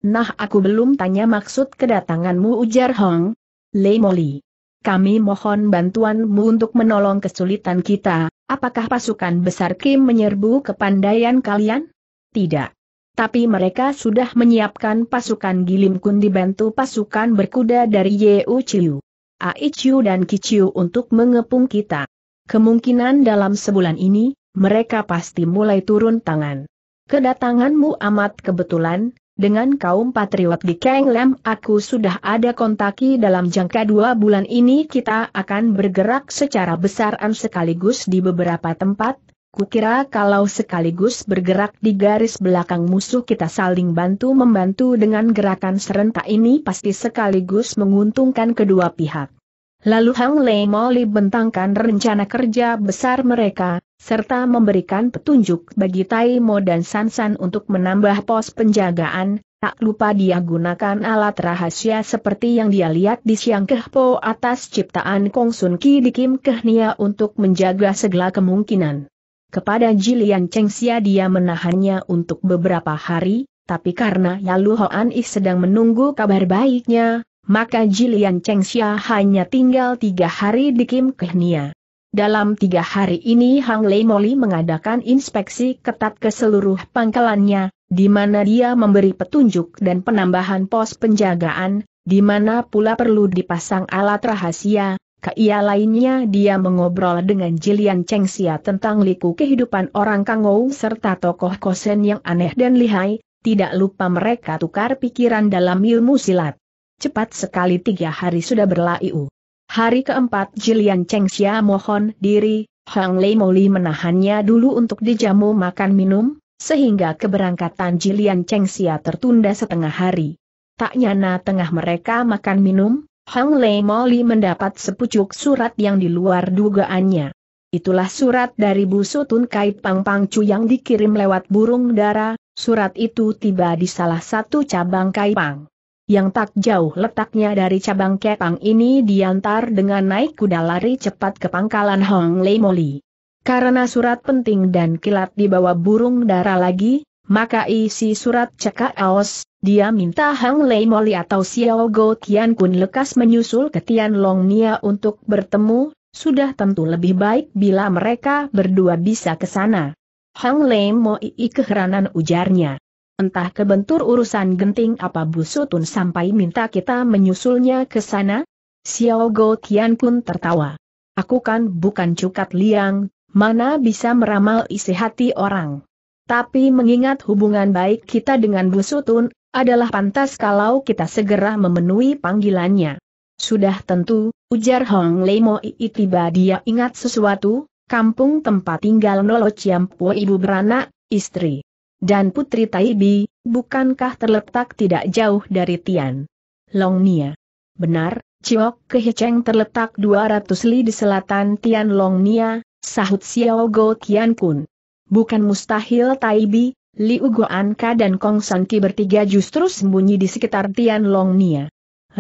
Nah aku belum tanya maksud kedatanganmu ujar Hong. Lei Moli. Kami mohon bantuanmu untuk menolong kesulitan kita, apakah pasukan besar Kim menyerbu ke kepandaian kalian? Tidak. Tapi mereka sudah menyiapkan pasukan Gilim Kun dibantu pasukan berkuda dari Ye Uchiu, Aichiu dan Kiciu untuk mengepung kita. Kemungkinan dalam sebulan ini, mereka pasti mulai turun tangan. Kedatanganmu amat kebetulan, dengan kaum patriot di Kang Lam aku sudah ada kontaki dalam jangka dua bulan ini kita akan bergerak secara besaran sekaligus di beberapa tempat, Kukira kalau sekaligus bergerak di garis belakang musuh kita saling bantu-membantu dengan gerakan serentak ini pasti sekaligus menguntungkan kedua pihak. Lalu Hang Lei Moli bentangkan rencana kerja besar mereka, serta memberikan petunjuk bagi Tai Mo dan Sansan untuk menambah pos penjagaan, tak lupa dia gunakan alat rahasia seperti yang dia lihat di Siang Kehpo atas ciptaan Kong Sun Ki di Kim Kehnia untuk menjaga segala kemungkinan. Kepada Jilian Chengxia dia menahannya untuk beberapa hari, tapi karena Yalu Hoan sedang menunggu kabar baiknya, maka Jilian Chengxia hanya tinggal tiga hari di Kim Kehnia. Dalam tiga hari ini Hang Lei Moli mengadakan inspeksi ketat ke seluruh pangkalannya, di mana dia memberi petunjuk dan penambahan pos penjagaan, di mana pula perlu dipasang alat rahasia, Kia lainnya dia mengobrol dengan Jilian Chengxia tentang liku kehidupan orang Kangou serta tokoh kosen yang aneh dan lihai, tidak lupa mereka tukar pikiran dalam ilmu silat. Cepat sekali tiga hari sudah berlalu. Hari keempat Jilian Chengxia mohon diri, Hang Lei Moli menahannya dulu untuk dijamu makan minum, sehingga keberangkatan Jilian Chengxia tertunda setengah hari. Tak nyana tengah mereka makan minum, Hang Lei Moli mendapat sepucuk surat yang di luar dugaannya. Itulah surat dari Busutun Kait Pang Pang Chu yang dikirim lewat burung dara, surat itu tiba di salah satu cabang Kai Pang. Yang tak jauh letaknya dari cabang Pang ini diantar dengan naik kuda lari cepat ke pangkalan Hong Lei Moli. Karena surat penting dan kilat dibawa burung dara lagi, maka isi surat cekak aos, dia minta Hang Lei Moli atau Xiao Go Tian Kun lekas menyusul ke Tian Long Nia untuk bertemu, sudah tentu lebih baik bila mereka berdua bisa ke sana. Hang Lei Moi keheranan ujarnya. Entah kebentur urusan genting apa Busutun sampai minta kita menyusulnya ke sana? Xiao Go Tian Kun tertawa. Aku kan bukan cukat liang, mana bisa meramal isi hati orang. Tapi mengingat hubungan baik kita dengan Busutun, adalah pantas kalau kita segera memenuhi panggilannya. Sudah tentu, ujar Hong Lei Moi tiba dia ingat sesuatu, kampung tempat tinggal Nolo Po ibu beranak, istri. Dan putri Taibi, bukankah terletak tidak jauh dari Tian? Longnia. Benar, Ciok Keheceng terletak 200 li di selatan Tian Longnia, sahut Xiao Go Tian Kun. Bukan mustahil Taibi, Liu Guanka dan Kong Santi bertiga justru sembunyi di sekitar Tian Long Nia.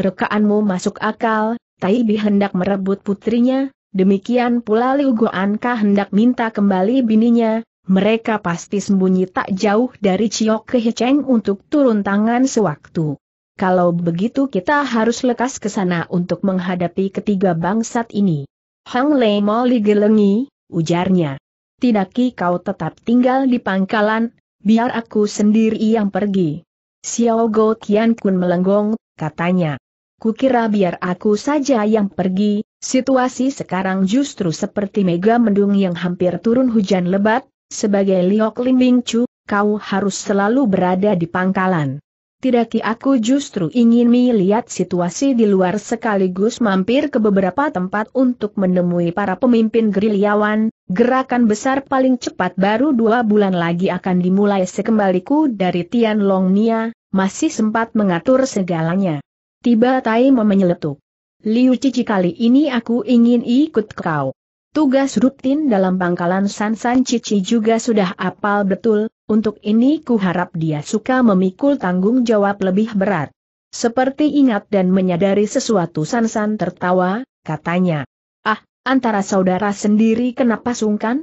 Rekaanmu masuk akal, Tai Bi hendak merebut putrinya, demikian pula Liu Guanka hendak minta kembali bininya, mereka pasti sembunyi tak jauh dari ke Hecheng untuk turun tangan sewaktu. Kalau begitu kita harus lekas ke sana untuk menghadapi ketiga bangsat ini. Hang Lei mau Gelengi, ujarnya. Tidak kau tetap tinggal di pangkalan, biar aku sendiri yang pergi. Xiao Go Tian Kun melenggong, katanya. Kukira biar aku saja yang pergi, situasi sekarang justru seperti mega mendung yang hampir turun hujan lebat, sebagai Liok Limbing Chu, kau harus selalu berada di pangkalan. Tidak ki aku justru ingin melihat situasi di luar sekaligus mampir ke beberapa tempat untuk menemui para pemimpin gerilyawan, gerakan besar paling cepat baru dua bulan lagi akan dimulai sekembaliku dari Nia, masih sempat mengatur segalanya. Tiba Taimo menyeletuk. Liu Cici kali ini aku ingin ikut kau. Tugas rutin dalam pangkalan San San Cici juga sudah apal betul, untuk ini ku harap dia suka memikul tanggung jawab lebih berat. Seperti ingat dan menyadari sesuatu Sansan tertawa, katanya. Ah, antara saudara sendiri kenapa sungkan?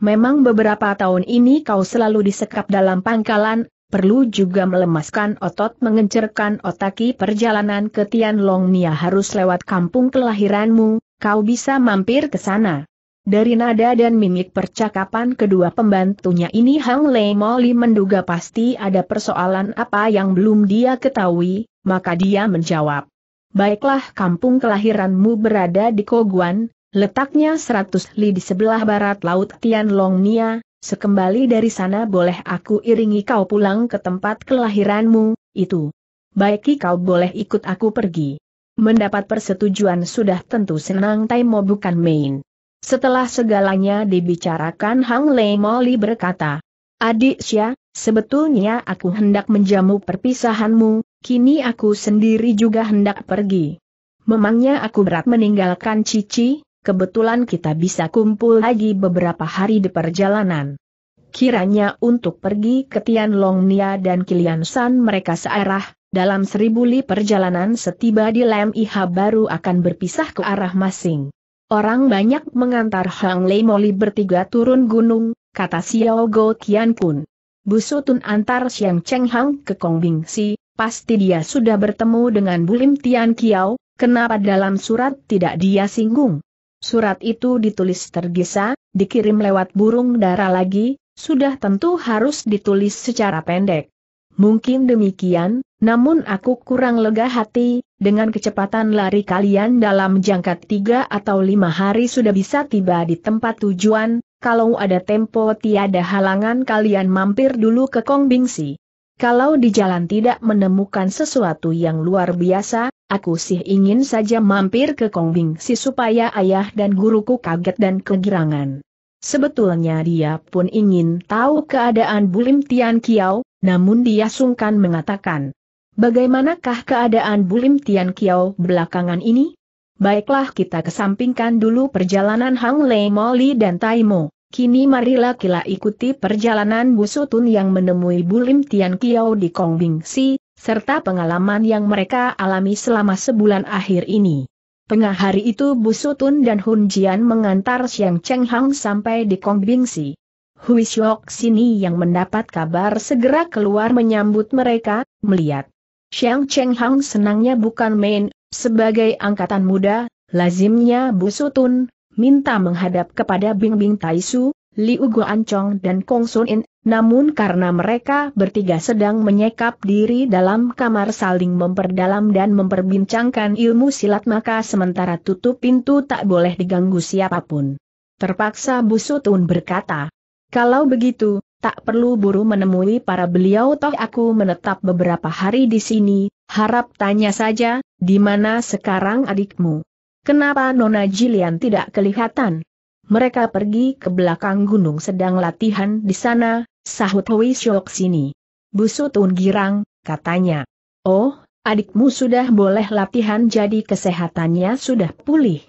Memang beberapa tahun ini kau selalu disekap dalam pangkalan, perlu juga melemaskan otot mengencerkan otaki perjalanan ke Tianlong Nia harus lewat kampung kelahiranmu, kau bisa mampir ke sana. Dari nada dan mimik percakapan kedua pembantunya ini Hang Lei Moli menduga pasti ada persoalan apa yang belum dia ketahui, maka dia menjawab. Baiklah kampung kelahiranmu berada di Koguan, letaknya 100 li di sebelah barat Laut Tianlongnia, sekembali dari sana boleh aku iringi kau pulang ke tempat kelahiranmu, itu. Baik kau boleh ikut aku pergi. Mendapat persetujuan sudah tentu senang Taimo bukan main. Setelah segalanya dibicarakan Hang Lei Moli berkata, Adik Xia, sebetulnya aku hendak menjamu perpisahanmu, kini aku sendiri juga hendak pergi. Memangnya aku berat meninggalkan Cici, kebetulan kita bisa kumpul lagi beberapa hari di perjalanan. Kiranya untuk pergi ke Tianlong Nia dan Kilian San mereka searah, dalam seribu li perjalanan setiba di Lem Iha baru akan berpisah ke arah masing. Orang banyak mengantar Hang Lei Moli bertiga turun gunung, kata Xiao Go Qian Kun. Busutun antar Xiang Cheng Hang ke Kong Bing Si, pasti dia sudah bertemu dengan Bulim Tian Kiao, kenapa dalam surat tidak dia singgung? Surat itu ditulis tergesa, dikirim lewat burung dara lagi, sudah tentu harus ditulis secara pendek. Mungkin demikian, namun aku kurang lega hati, dengan kecepatan lari kalian dalam jangka tiga atau lima hari sudah bisa tiba di tempat tujuan, kalau ada tempo tiada halangan kalian mampir dulu ke Kong Si. Kalau di jalan tidak menemukan sesuatu yang luar biasa, aku sih ingin saja mampir ke Kong Bingsi supaya ayah dan guruku kaget dan kegirangan. Sebetulnya dia pun ingin tahu keadaan Bulim Tian Kiao, namun dia sungkan mengatakan, Bagaimanakah keadaan Bulim Tian Kiao belakangan ini? Baiklah kita kesampingkan dulu perjalanan Hang Lei Moli dan Tai Mo. Kini marilah kita ikuti perjalanan Busutun yang menemui Bulim Tian Kiao di Kong Bing Si, serta pengalaman yang mereka alami selama sebulan akhir ini. Tengah hari itu Busutun dan Hun Jian mengantar Xiang Cheng Hang sampai di Kong Bing Si. Hui Shiok sini yang mendapat kabar segera keluar menyambut mereka, melihat Xiang Cheng Hang senangnya bukan main, sebagai angkatan muda, lazimnya Bu Sutun, minta menghadap kepada Bing Bing Taisu, Liu Guancong dan Kong Sun In, namun karena mereka bertiga sedang menyekap diri dalam kamar saling memperdalam dan memperbincangkan ilmu silat maka sementara tutup pintu tak boleh diganggu siapapun. Terpaksa Bu Sutun berkata, kalau begitu, tak perlu buru menemui para beliau toh aku menetap beberapa hari di sini, harap tanya saja, di mana sekarang adikmu? Kenapa Nona Jilian tidak kelihatan? Mereka pergi ke belakang gunung sedang latihan di sana, sahut Hui Syok sini. Busutun girang, katanya. Oh, adikmu sudah boleh latihan jadi kesehatannya sudah pulih.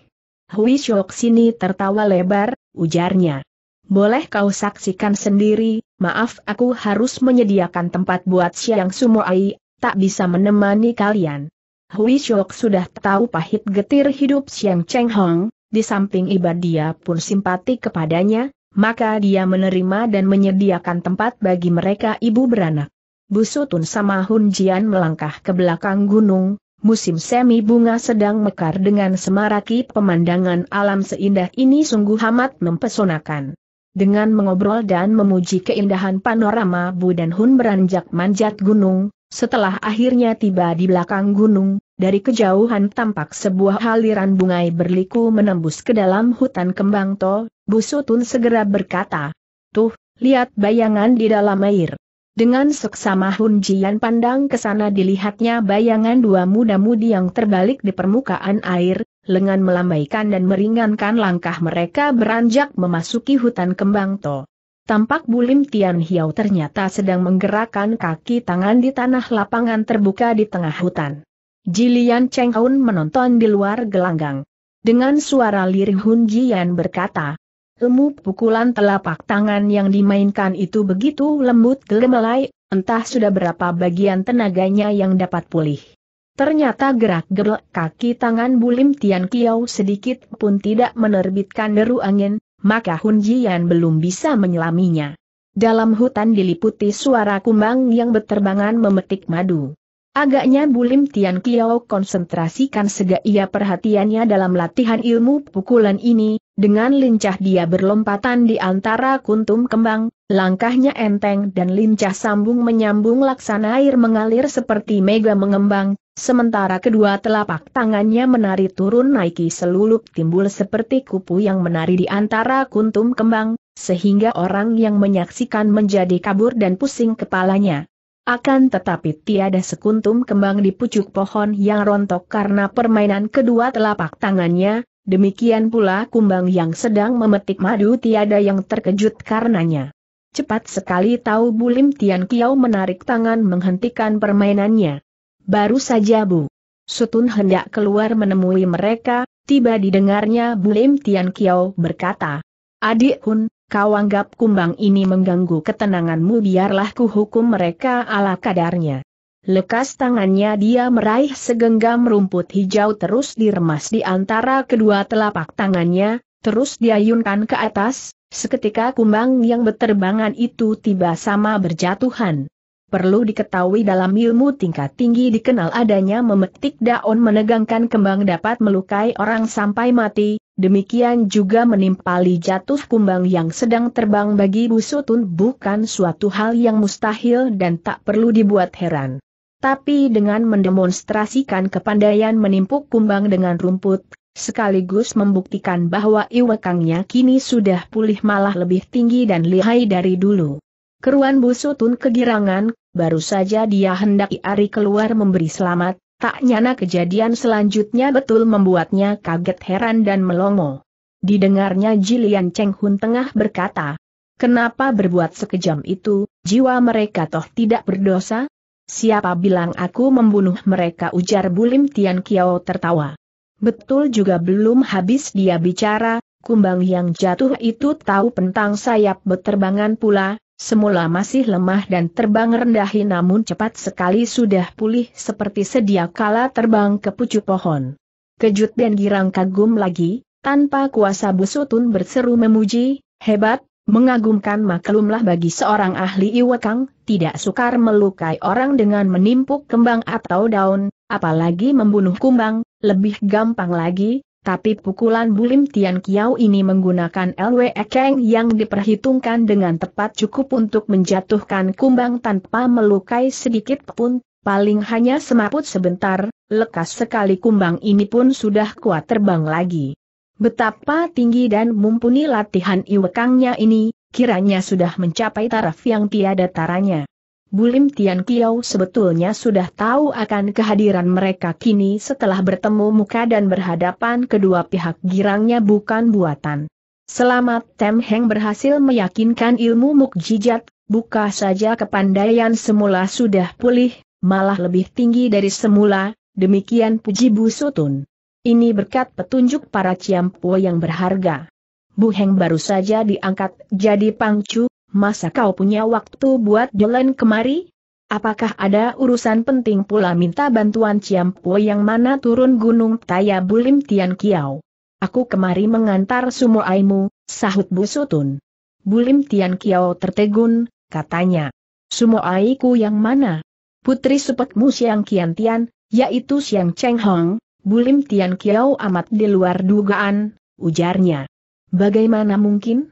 Hui Syok sini tertawa lebar, ujarnya boleh kau saksikan sendiri, maaf aku harus menyediakan tempat buat Siang Sumoai, tak bisa menemani kalian. Hui Shok sudah tahu pahit getir hidup Siang Cheng Hong, di samping ibad dia pun simpati kepadanya, maka dia menerima dan menyediakan tempat bagi mereka ibu beranak. Busutun sama Hun Jian melangkah ke belakang gunung, Musim semi bunga sedang mekar dengan semaraki pemandangan alam seindah ini sungguh amat mempesonakan. Dengan mengobrol dan memuji keindahan panorama Bu dan Hun beranjak manjat gunung, setelah akhirnya tiba di belakang gunung, dari kejauhan tampak sebuah haliran bunga berliku menembus ke dalam hutan kembang to, Bu Sutun segera berkata, Tuh, lihat bayangan di dalam air. Dengan seksama Hun Jian pandang ke sana dilihatnya bayangan dua muda-mudi yang terbalik di permukaan air, lengan melambaikan dan meringankan langkah mereka beranjak memasuki hutan kembang to. Tampak Bulim Tian Hiao ternyata sedang menggerakkan kaki tangan di tanah lapangan terbuka di tengah hutan. Jilian Cheng Hun menonton di luar gelanggang. Dengan suara lirih Hun Jian berkata, Ilmu pukulan telapak tangan yang dimainkan itu begitu lembut gemelai, entah sudah berapa bagian tenaganya yang dapat pulih. Ternyata gerak-gerak kaki tangan Bulim Tian Kiao sedikit pun tidak menerbitkan deru angin, maka Hun Jian belum bisa menyelaminya. Dalam hutan diliputi suara kumbang yang berterbangan memetik madu. Agaknya Bulim Tian Kiao konsentrasikan sega ia perhatiannya dalam latihan ilmu pukulan ini, dengan lincah dia berlompatan di antara kuntum kembang, langkahnya enteng dan lincah sambung menyambung laksana air mengalir seperti mega mengembang, Sementara kedua telapak tangannya menari turun naiki selulup timbul seperti kupu yang menari di antara kuntum kembang, sehingga orang yang menyaksikan menjadi kabur dan pusing kepalanya. Akan tetapi tiada sekuntum kembang di pucuk pohon yang rontok karena permainan kedua telapak tangannya, demikian pula kumbang yang sedang memetik madu tiada yang terkejut karenanya. Cepat sekali tahu Bulim Tian Kiao menarik tangan menghentikan permainannya. Baru saja Bu. Sutun hendak keluar menemui mereka, tiba didengarnya Bu Lim Tian Kiao berkata. Adik Hun, kau anggap kumbang ini mengganggu ketenanganmu biarlah kuhukum mereka ala kadarnya. Lekas tangannya dia meraih segenggam rumput hijau terus diremas di antara kedua telapak tangannya, terus diayunkan ke atas, seketika kumbang yang beterbangan itu tiba sama berjatuhan. Perlu diketahui dalam ilmu tingkat tinggi dikenal adanya memetik daun menegangkan kembang dapat melukai orang sampai mati, demikian juga menimpali jatuh kumbang yang sedang terbang bagi busutun bukan suatu hal yang mustahil dan tak perlu dibuat heran. Tapi dengan mendemonstrasikan kepandaian menimpuk kumbang dengan rumput, sekaligus membuktikan bahwa iwekangnya kini sudah pulih malah lebih tinggi dan lihai dari dulu. Keruan busutun kegirangan, baru saja dia hendak Ari keluar memberi selamat, tak nyana kejadian selanjutnya betul membuatnya kaget heran dan melongo. Didengarnya Jilian Cheng Hun tengah berkata, Kenapa berbuat sekejam itu, jiwa mereka toh tidak berdosa? Siapa bilang aku membunuh mereka ujar Bulim Tian Kiao tertawa. Betul juga belum habis dia bicara, kumbang yang jatuh itu tahu pentang sayap beterbangan pula, Semula masih lemah dan terbang rendah namun cepat sekali sudah pulih seperti sedia kala terbang ke pucuk pohon. Kejut dan girang kagum lagi, tanpa kuasa busutun berseru memuji, hebat, Mengagumkan maklumlah bagi seorang ahli iwekang, tidak sukar melukai orang dengan menimpuk kembang atau daun, apalagi membunuh kumbang, lebih gampang lagi, tapi pukulan Bulim Tian Kiao ini menggunakan LW Ekeng yang diperhitungkan dengan tepat cukup untuk menjatuhkan kumbang tanpa melukai sedikit pun, paling hanya semaput sebentar, lekas sekali kumbang ini pun sudah kuat terbang lagi. Betapa tinggi dan mumpuni latihan iwekangnya ini, kiranya sudah mencapai taraf yang tiada taranya. Bulim Tian Kiao sebetulnya sudah tahu akan kehadiran mereka kini setelah bertemu muka dan berhadapan kedua pihak girangnya bukan buatan. Selamat Tem Heng berhasil meyakinkan ilmu mukjizat, buka saja kepandaian semula sudah pulih, malah lebih tinggi dari semula, demikian puji Bu Sutun. Ini berkat petunjuk para Ciampo yang berharga. Bu Heng baru saja diangkat jadi pangcu, masa kau punya waktu buat jalan kemari? Apakah ada urusan penting pula minta bantuan Ciampo yang mana turun gunung Taya Bulim Tian Kiao? Aku kemari mengantar sumoaimu, sahut Busutun. Bulim Tian Kiao tertegun, katanya. aiku yang mana? Putri sepetmu Siang Kian Tian, yaitu Siang Cheng Hong, Bulim Tian Kiao amat di luar dugaan, ujarnya. Bagaimana mungkin?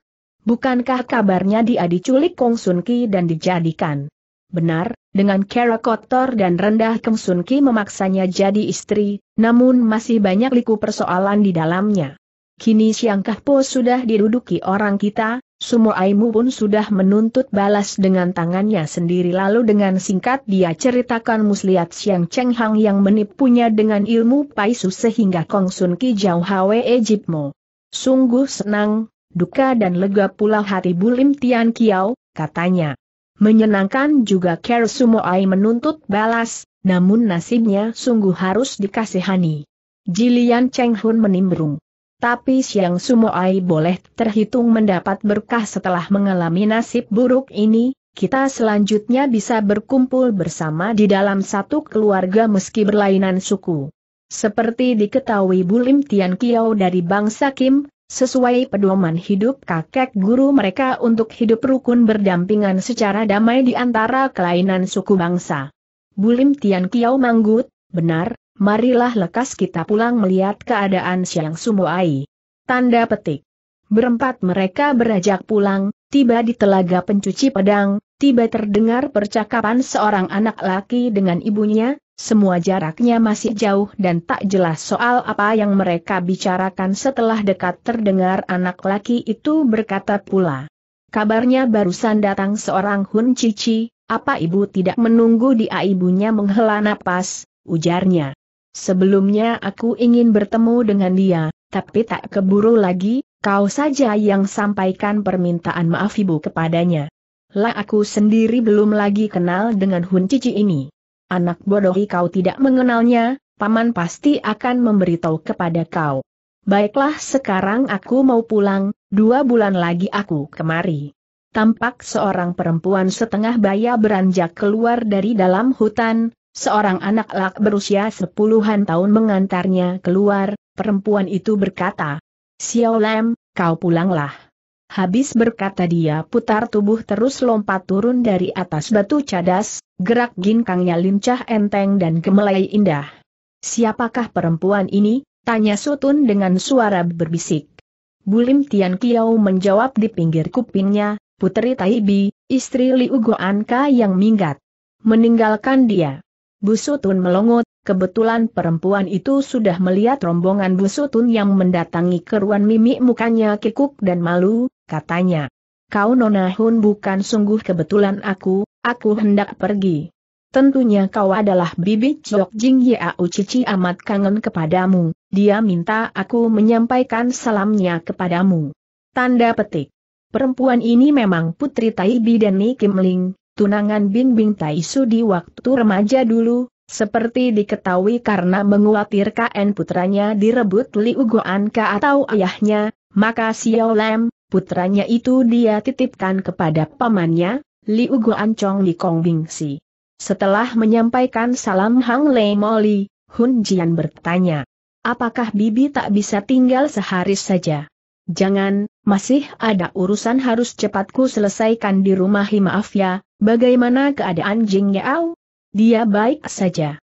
Bukankah kabarnya dia diculik Kong Sun Ki dan dijadikan? Benar, dengan cara kotor dan rendah Kong Sun Ki memaksanya jadi istri, namun masih banyak liku persoalan di dalamnya. Kini Siang Kahpo sudah diduduki orang kita, Sumo Aimu pun sudah menuntut balas dengan tangannya sendiri lalu dengan singkat dia ceritakan muslihat Siang Cheng Hang yang menipunya dengan ilmu paisu sehingga Kong Sun Ki jauh hawe Ejipmo. Sungguh senang, duka dan lega pula hati Bulim Tian Kiao, katanya. Menyenangkan juga Ker Sumoai menuntut balas, namun nasibnya sungguh harus dikasihani. Jilian Cheng Hun menimbrung. Tapi Siang Sumoai boleh terhitung mendapat berkah setelah mengalami nasib buruk ini, kita selanjutnya bisa berkumpul bersama di dalam satu keluarga meski berlainan suku. Seperti diketahui Bulim Tian Kiao dari bangsa Kim, Sesuai pedoman hidup kakek guru mereka untuk hidup rukun berdampingan secara damai di antara kelainan suku bangsa. Bulim Tian Kiao Manggut, benar, marilah lekas kita pulang melihat keadaan Siang Sumoai. Tanda petik. Berempat mereka berajak pulang, tiba di telaga pencuci pedang, tiba terdengar percakapan seorang anak laki dengan ibunya, semua jaraknya masih jauh dan tak jelas soal apa yang mereka bicarakan setelah dekat terdengar anak laki itu berkata pula. Kabarnya barusan datang seorang Hun Cici, apa ibu tidak menunggu dia ibunya menghela napas, ujarnya. Sebelumnya aku ingin bertemu dengan dia, tapi tak keburu lagi, kau saja yang sampaikan permintaan maaf ibu kepadanya. Lah aku sendiri belum lagi kenal dengan Hun Cici ini. Anak bodohi kau tidak mengenalnya, paman pasti akan memberitahu kepada kau. Baiklah sekarang aku mau pulang, dua bulan lagi aku kemari. Tampak seorang perempuan setengah baya beranjak keluar dari dalam hutan, seorang anak lak berusia sepuluhan tahun mengantarnya keluar, perempuan itu berkata, Xiao Lam, kau pulanglah. Habis berkata dia putar tubuh terus lompat turun dari atas batu cadas, gerak ginkangnya lincah enteng dan gemelai indah. Siapakah perempuan ini? Tanya Sutun dengan suara berbisik. Bulim Tian Kiao menjawab di pinggir kupingnya, Putri Taibi, istri Liu Goanka yang minggat. Meninggalkan dia. Bu Sutun melongot, kebetulan perempuan itu sudah melihat rombongan Bu Sutun yang mendatangi keruan mimik mukanya kikuk dan malu, katanya. Kau Nona Hun bukan sungguh kebetulan aku, aku hendak pergi. Tentunya kau adalah bibi Jok Jing Yau Cici amat kangen kepadamu, dia minta aku menyampaikan salamnya kepadamu. Tanda petik. Perempuan ini memang putri Tai Bi dan Ni Kim Ling, tunangan Bing Bing Tai Su di waktu remaja dulu, seperti diketahui karena menguatir KN putranya direbut Liu Goan Ka atau ayahnya, maka Xiao Lam, Putranya itu dia titipkan kepada pamannya, Liu Guancong di Kongbingsi. Setelah menyampaikan salam Hang Lei Moli, Hun Jian bertanya, apakah Bibi tak bisa tinggal sehari saja? Jangan, masih ada urusan harus cepatku selesaikan di rumah Himaaf ya, bagaimana keadaan Jing Yao? Dia baik saja.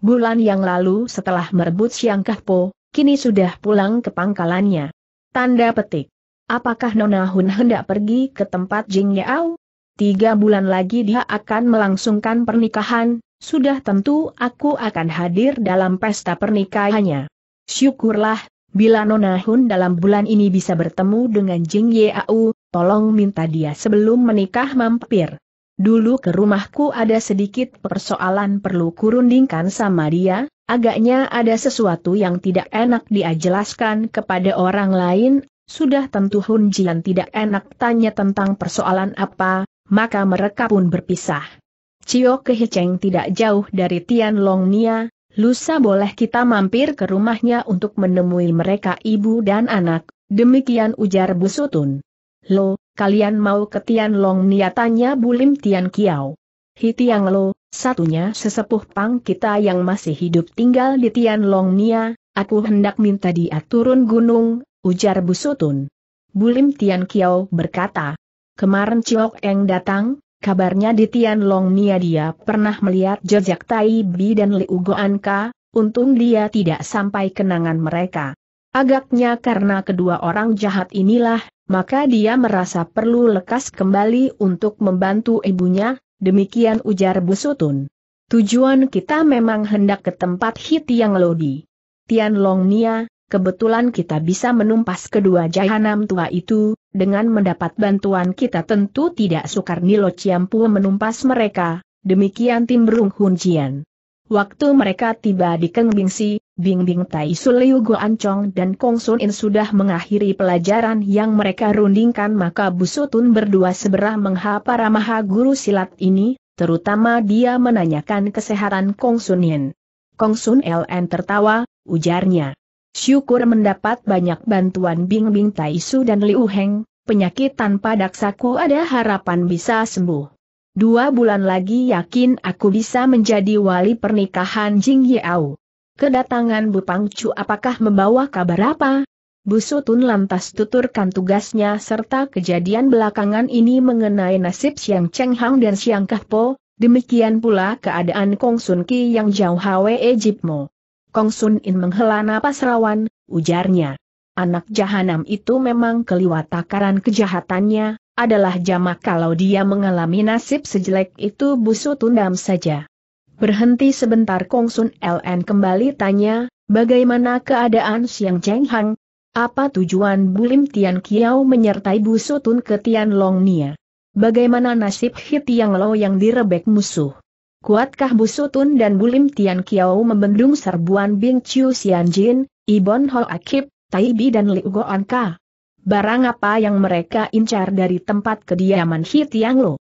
Bulan yang lalu setelah merebut Siang Kahpo, kini sudah pulang ke pangkalannya. Tanda petik. Apakah Nona Hun hendak pergi ke tempat Jing Yao? Tiga bulan lagi dia akan melangsungkan pernikahan, sudah tentu aku akan hadir dalam pesta pernikahannya. Syukurlah, bila Nona Hun dalam bulan ini bisa bertemu dengan Jing Yao, tolong minta dia sebelum menikah mampir. Dulu ke rumahku ada sedikit persoalan perlu kurundingkan sama dia, agaknya ada sesuatu yang tidak enak dia jelaskan kepada orang lain, sudah tentu Hun Jian tidak enak tanya tentang persoalan apa, maka mereka pun berpisah. Cio Kehiceng tidak jauh dari Tian Long Nia, lusa boleh kita mampir ke rumahnya untuk menemui mereka ibu dan anak, demikian ujar Busutun. Lo, kalian mau ke Tian Long Nia tanya Bulim Tian Kiao. Tiang Lo, satunya sesepuh pang kita yang masih hidup tinggal di Tian Long Nia, aku hendak minta dia turun gunung, ujar Busutun. Bulim Tian Kiao berkata, kemarin Chiok Eng datang, kabarnya di Tian Long Nia dia pernah melihat jejak Tai Bi dan Liu untung dia tidak sampai kenangan mereka. Agaknya karena kedua orang jahat inilah, maka dia merasa perlu lekas kembali untuk membantu ibunya, demikian ujar Busutun. Tujuan kita memang hendak ke tempat Hiti yang Lodi. Tian Long Nia, kebetulan kita bisa menumpas kedua jahanam tua itu, dengan mendapat bantuan kita tentu tidak sukar Nilo Ciampu menumpas mereka, demikian timbrung jian. Waktu mereka tiba di Keng bing Bingbing Tai Suliu Ancong dan Kong Sun In sudah mengakhiri pelajaran yang mereka rundingkan maka Busutun berdua seberah menghapa para guru silat ini, terutama dia menanyakan kesehatan Kong Sun In. Kong Sun Ln tertawa, ujarnya. Syukur mendapat banyak bantuan Bing Bing Tai Su dan Liu Heng, penyakit tanpa daksaku ada harapan bisa sembuh. Dua bulan lagi yakin aku bisa menjadi wali pernikahan Jing Yeau. Kedatangan Bu Chu apakah membawa kabar apa? Bu Sutun lantas tuturkan tugasnya serta kejadian belakangan ini mengenai nasib Siang Cheng Hang dan Siang Kahpo, demikian pula keadaan Kong Sun Ki yang jauh Hwe Ejipmo. Kong Sun In menghela napas rawan, ujarnya. Anak jahanam itu memang keliwat takaran kejahatannya, adalah jamak kalau dia mengalami nasib sejelek itu busu tundam saja. Berhenti sebentar Kong Sun LN kembali tanya, bagaimana keadaan Siang Cheng Hang? Apa tujuan Bulim Tian Kiao menyertai busu tun ke Tian Long Nia? Bagaimana nasib Hit Yang Lo yang direbek musuh? Kuatkah Busutun dan Bulim Tian Kiao membendung serbuan Bing Chiu Jin, Ibon Ho Akib, Taibi dan Liu Goanka? Barang apa yang mereka incar dari tempat kediaman Hi Tiang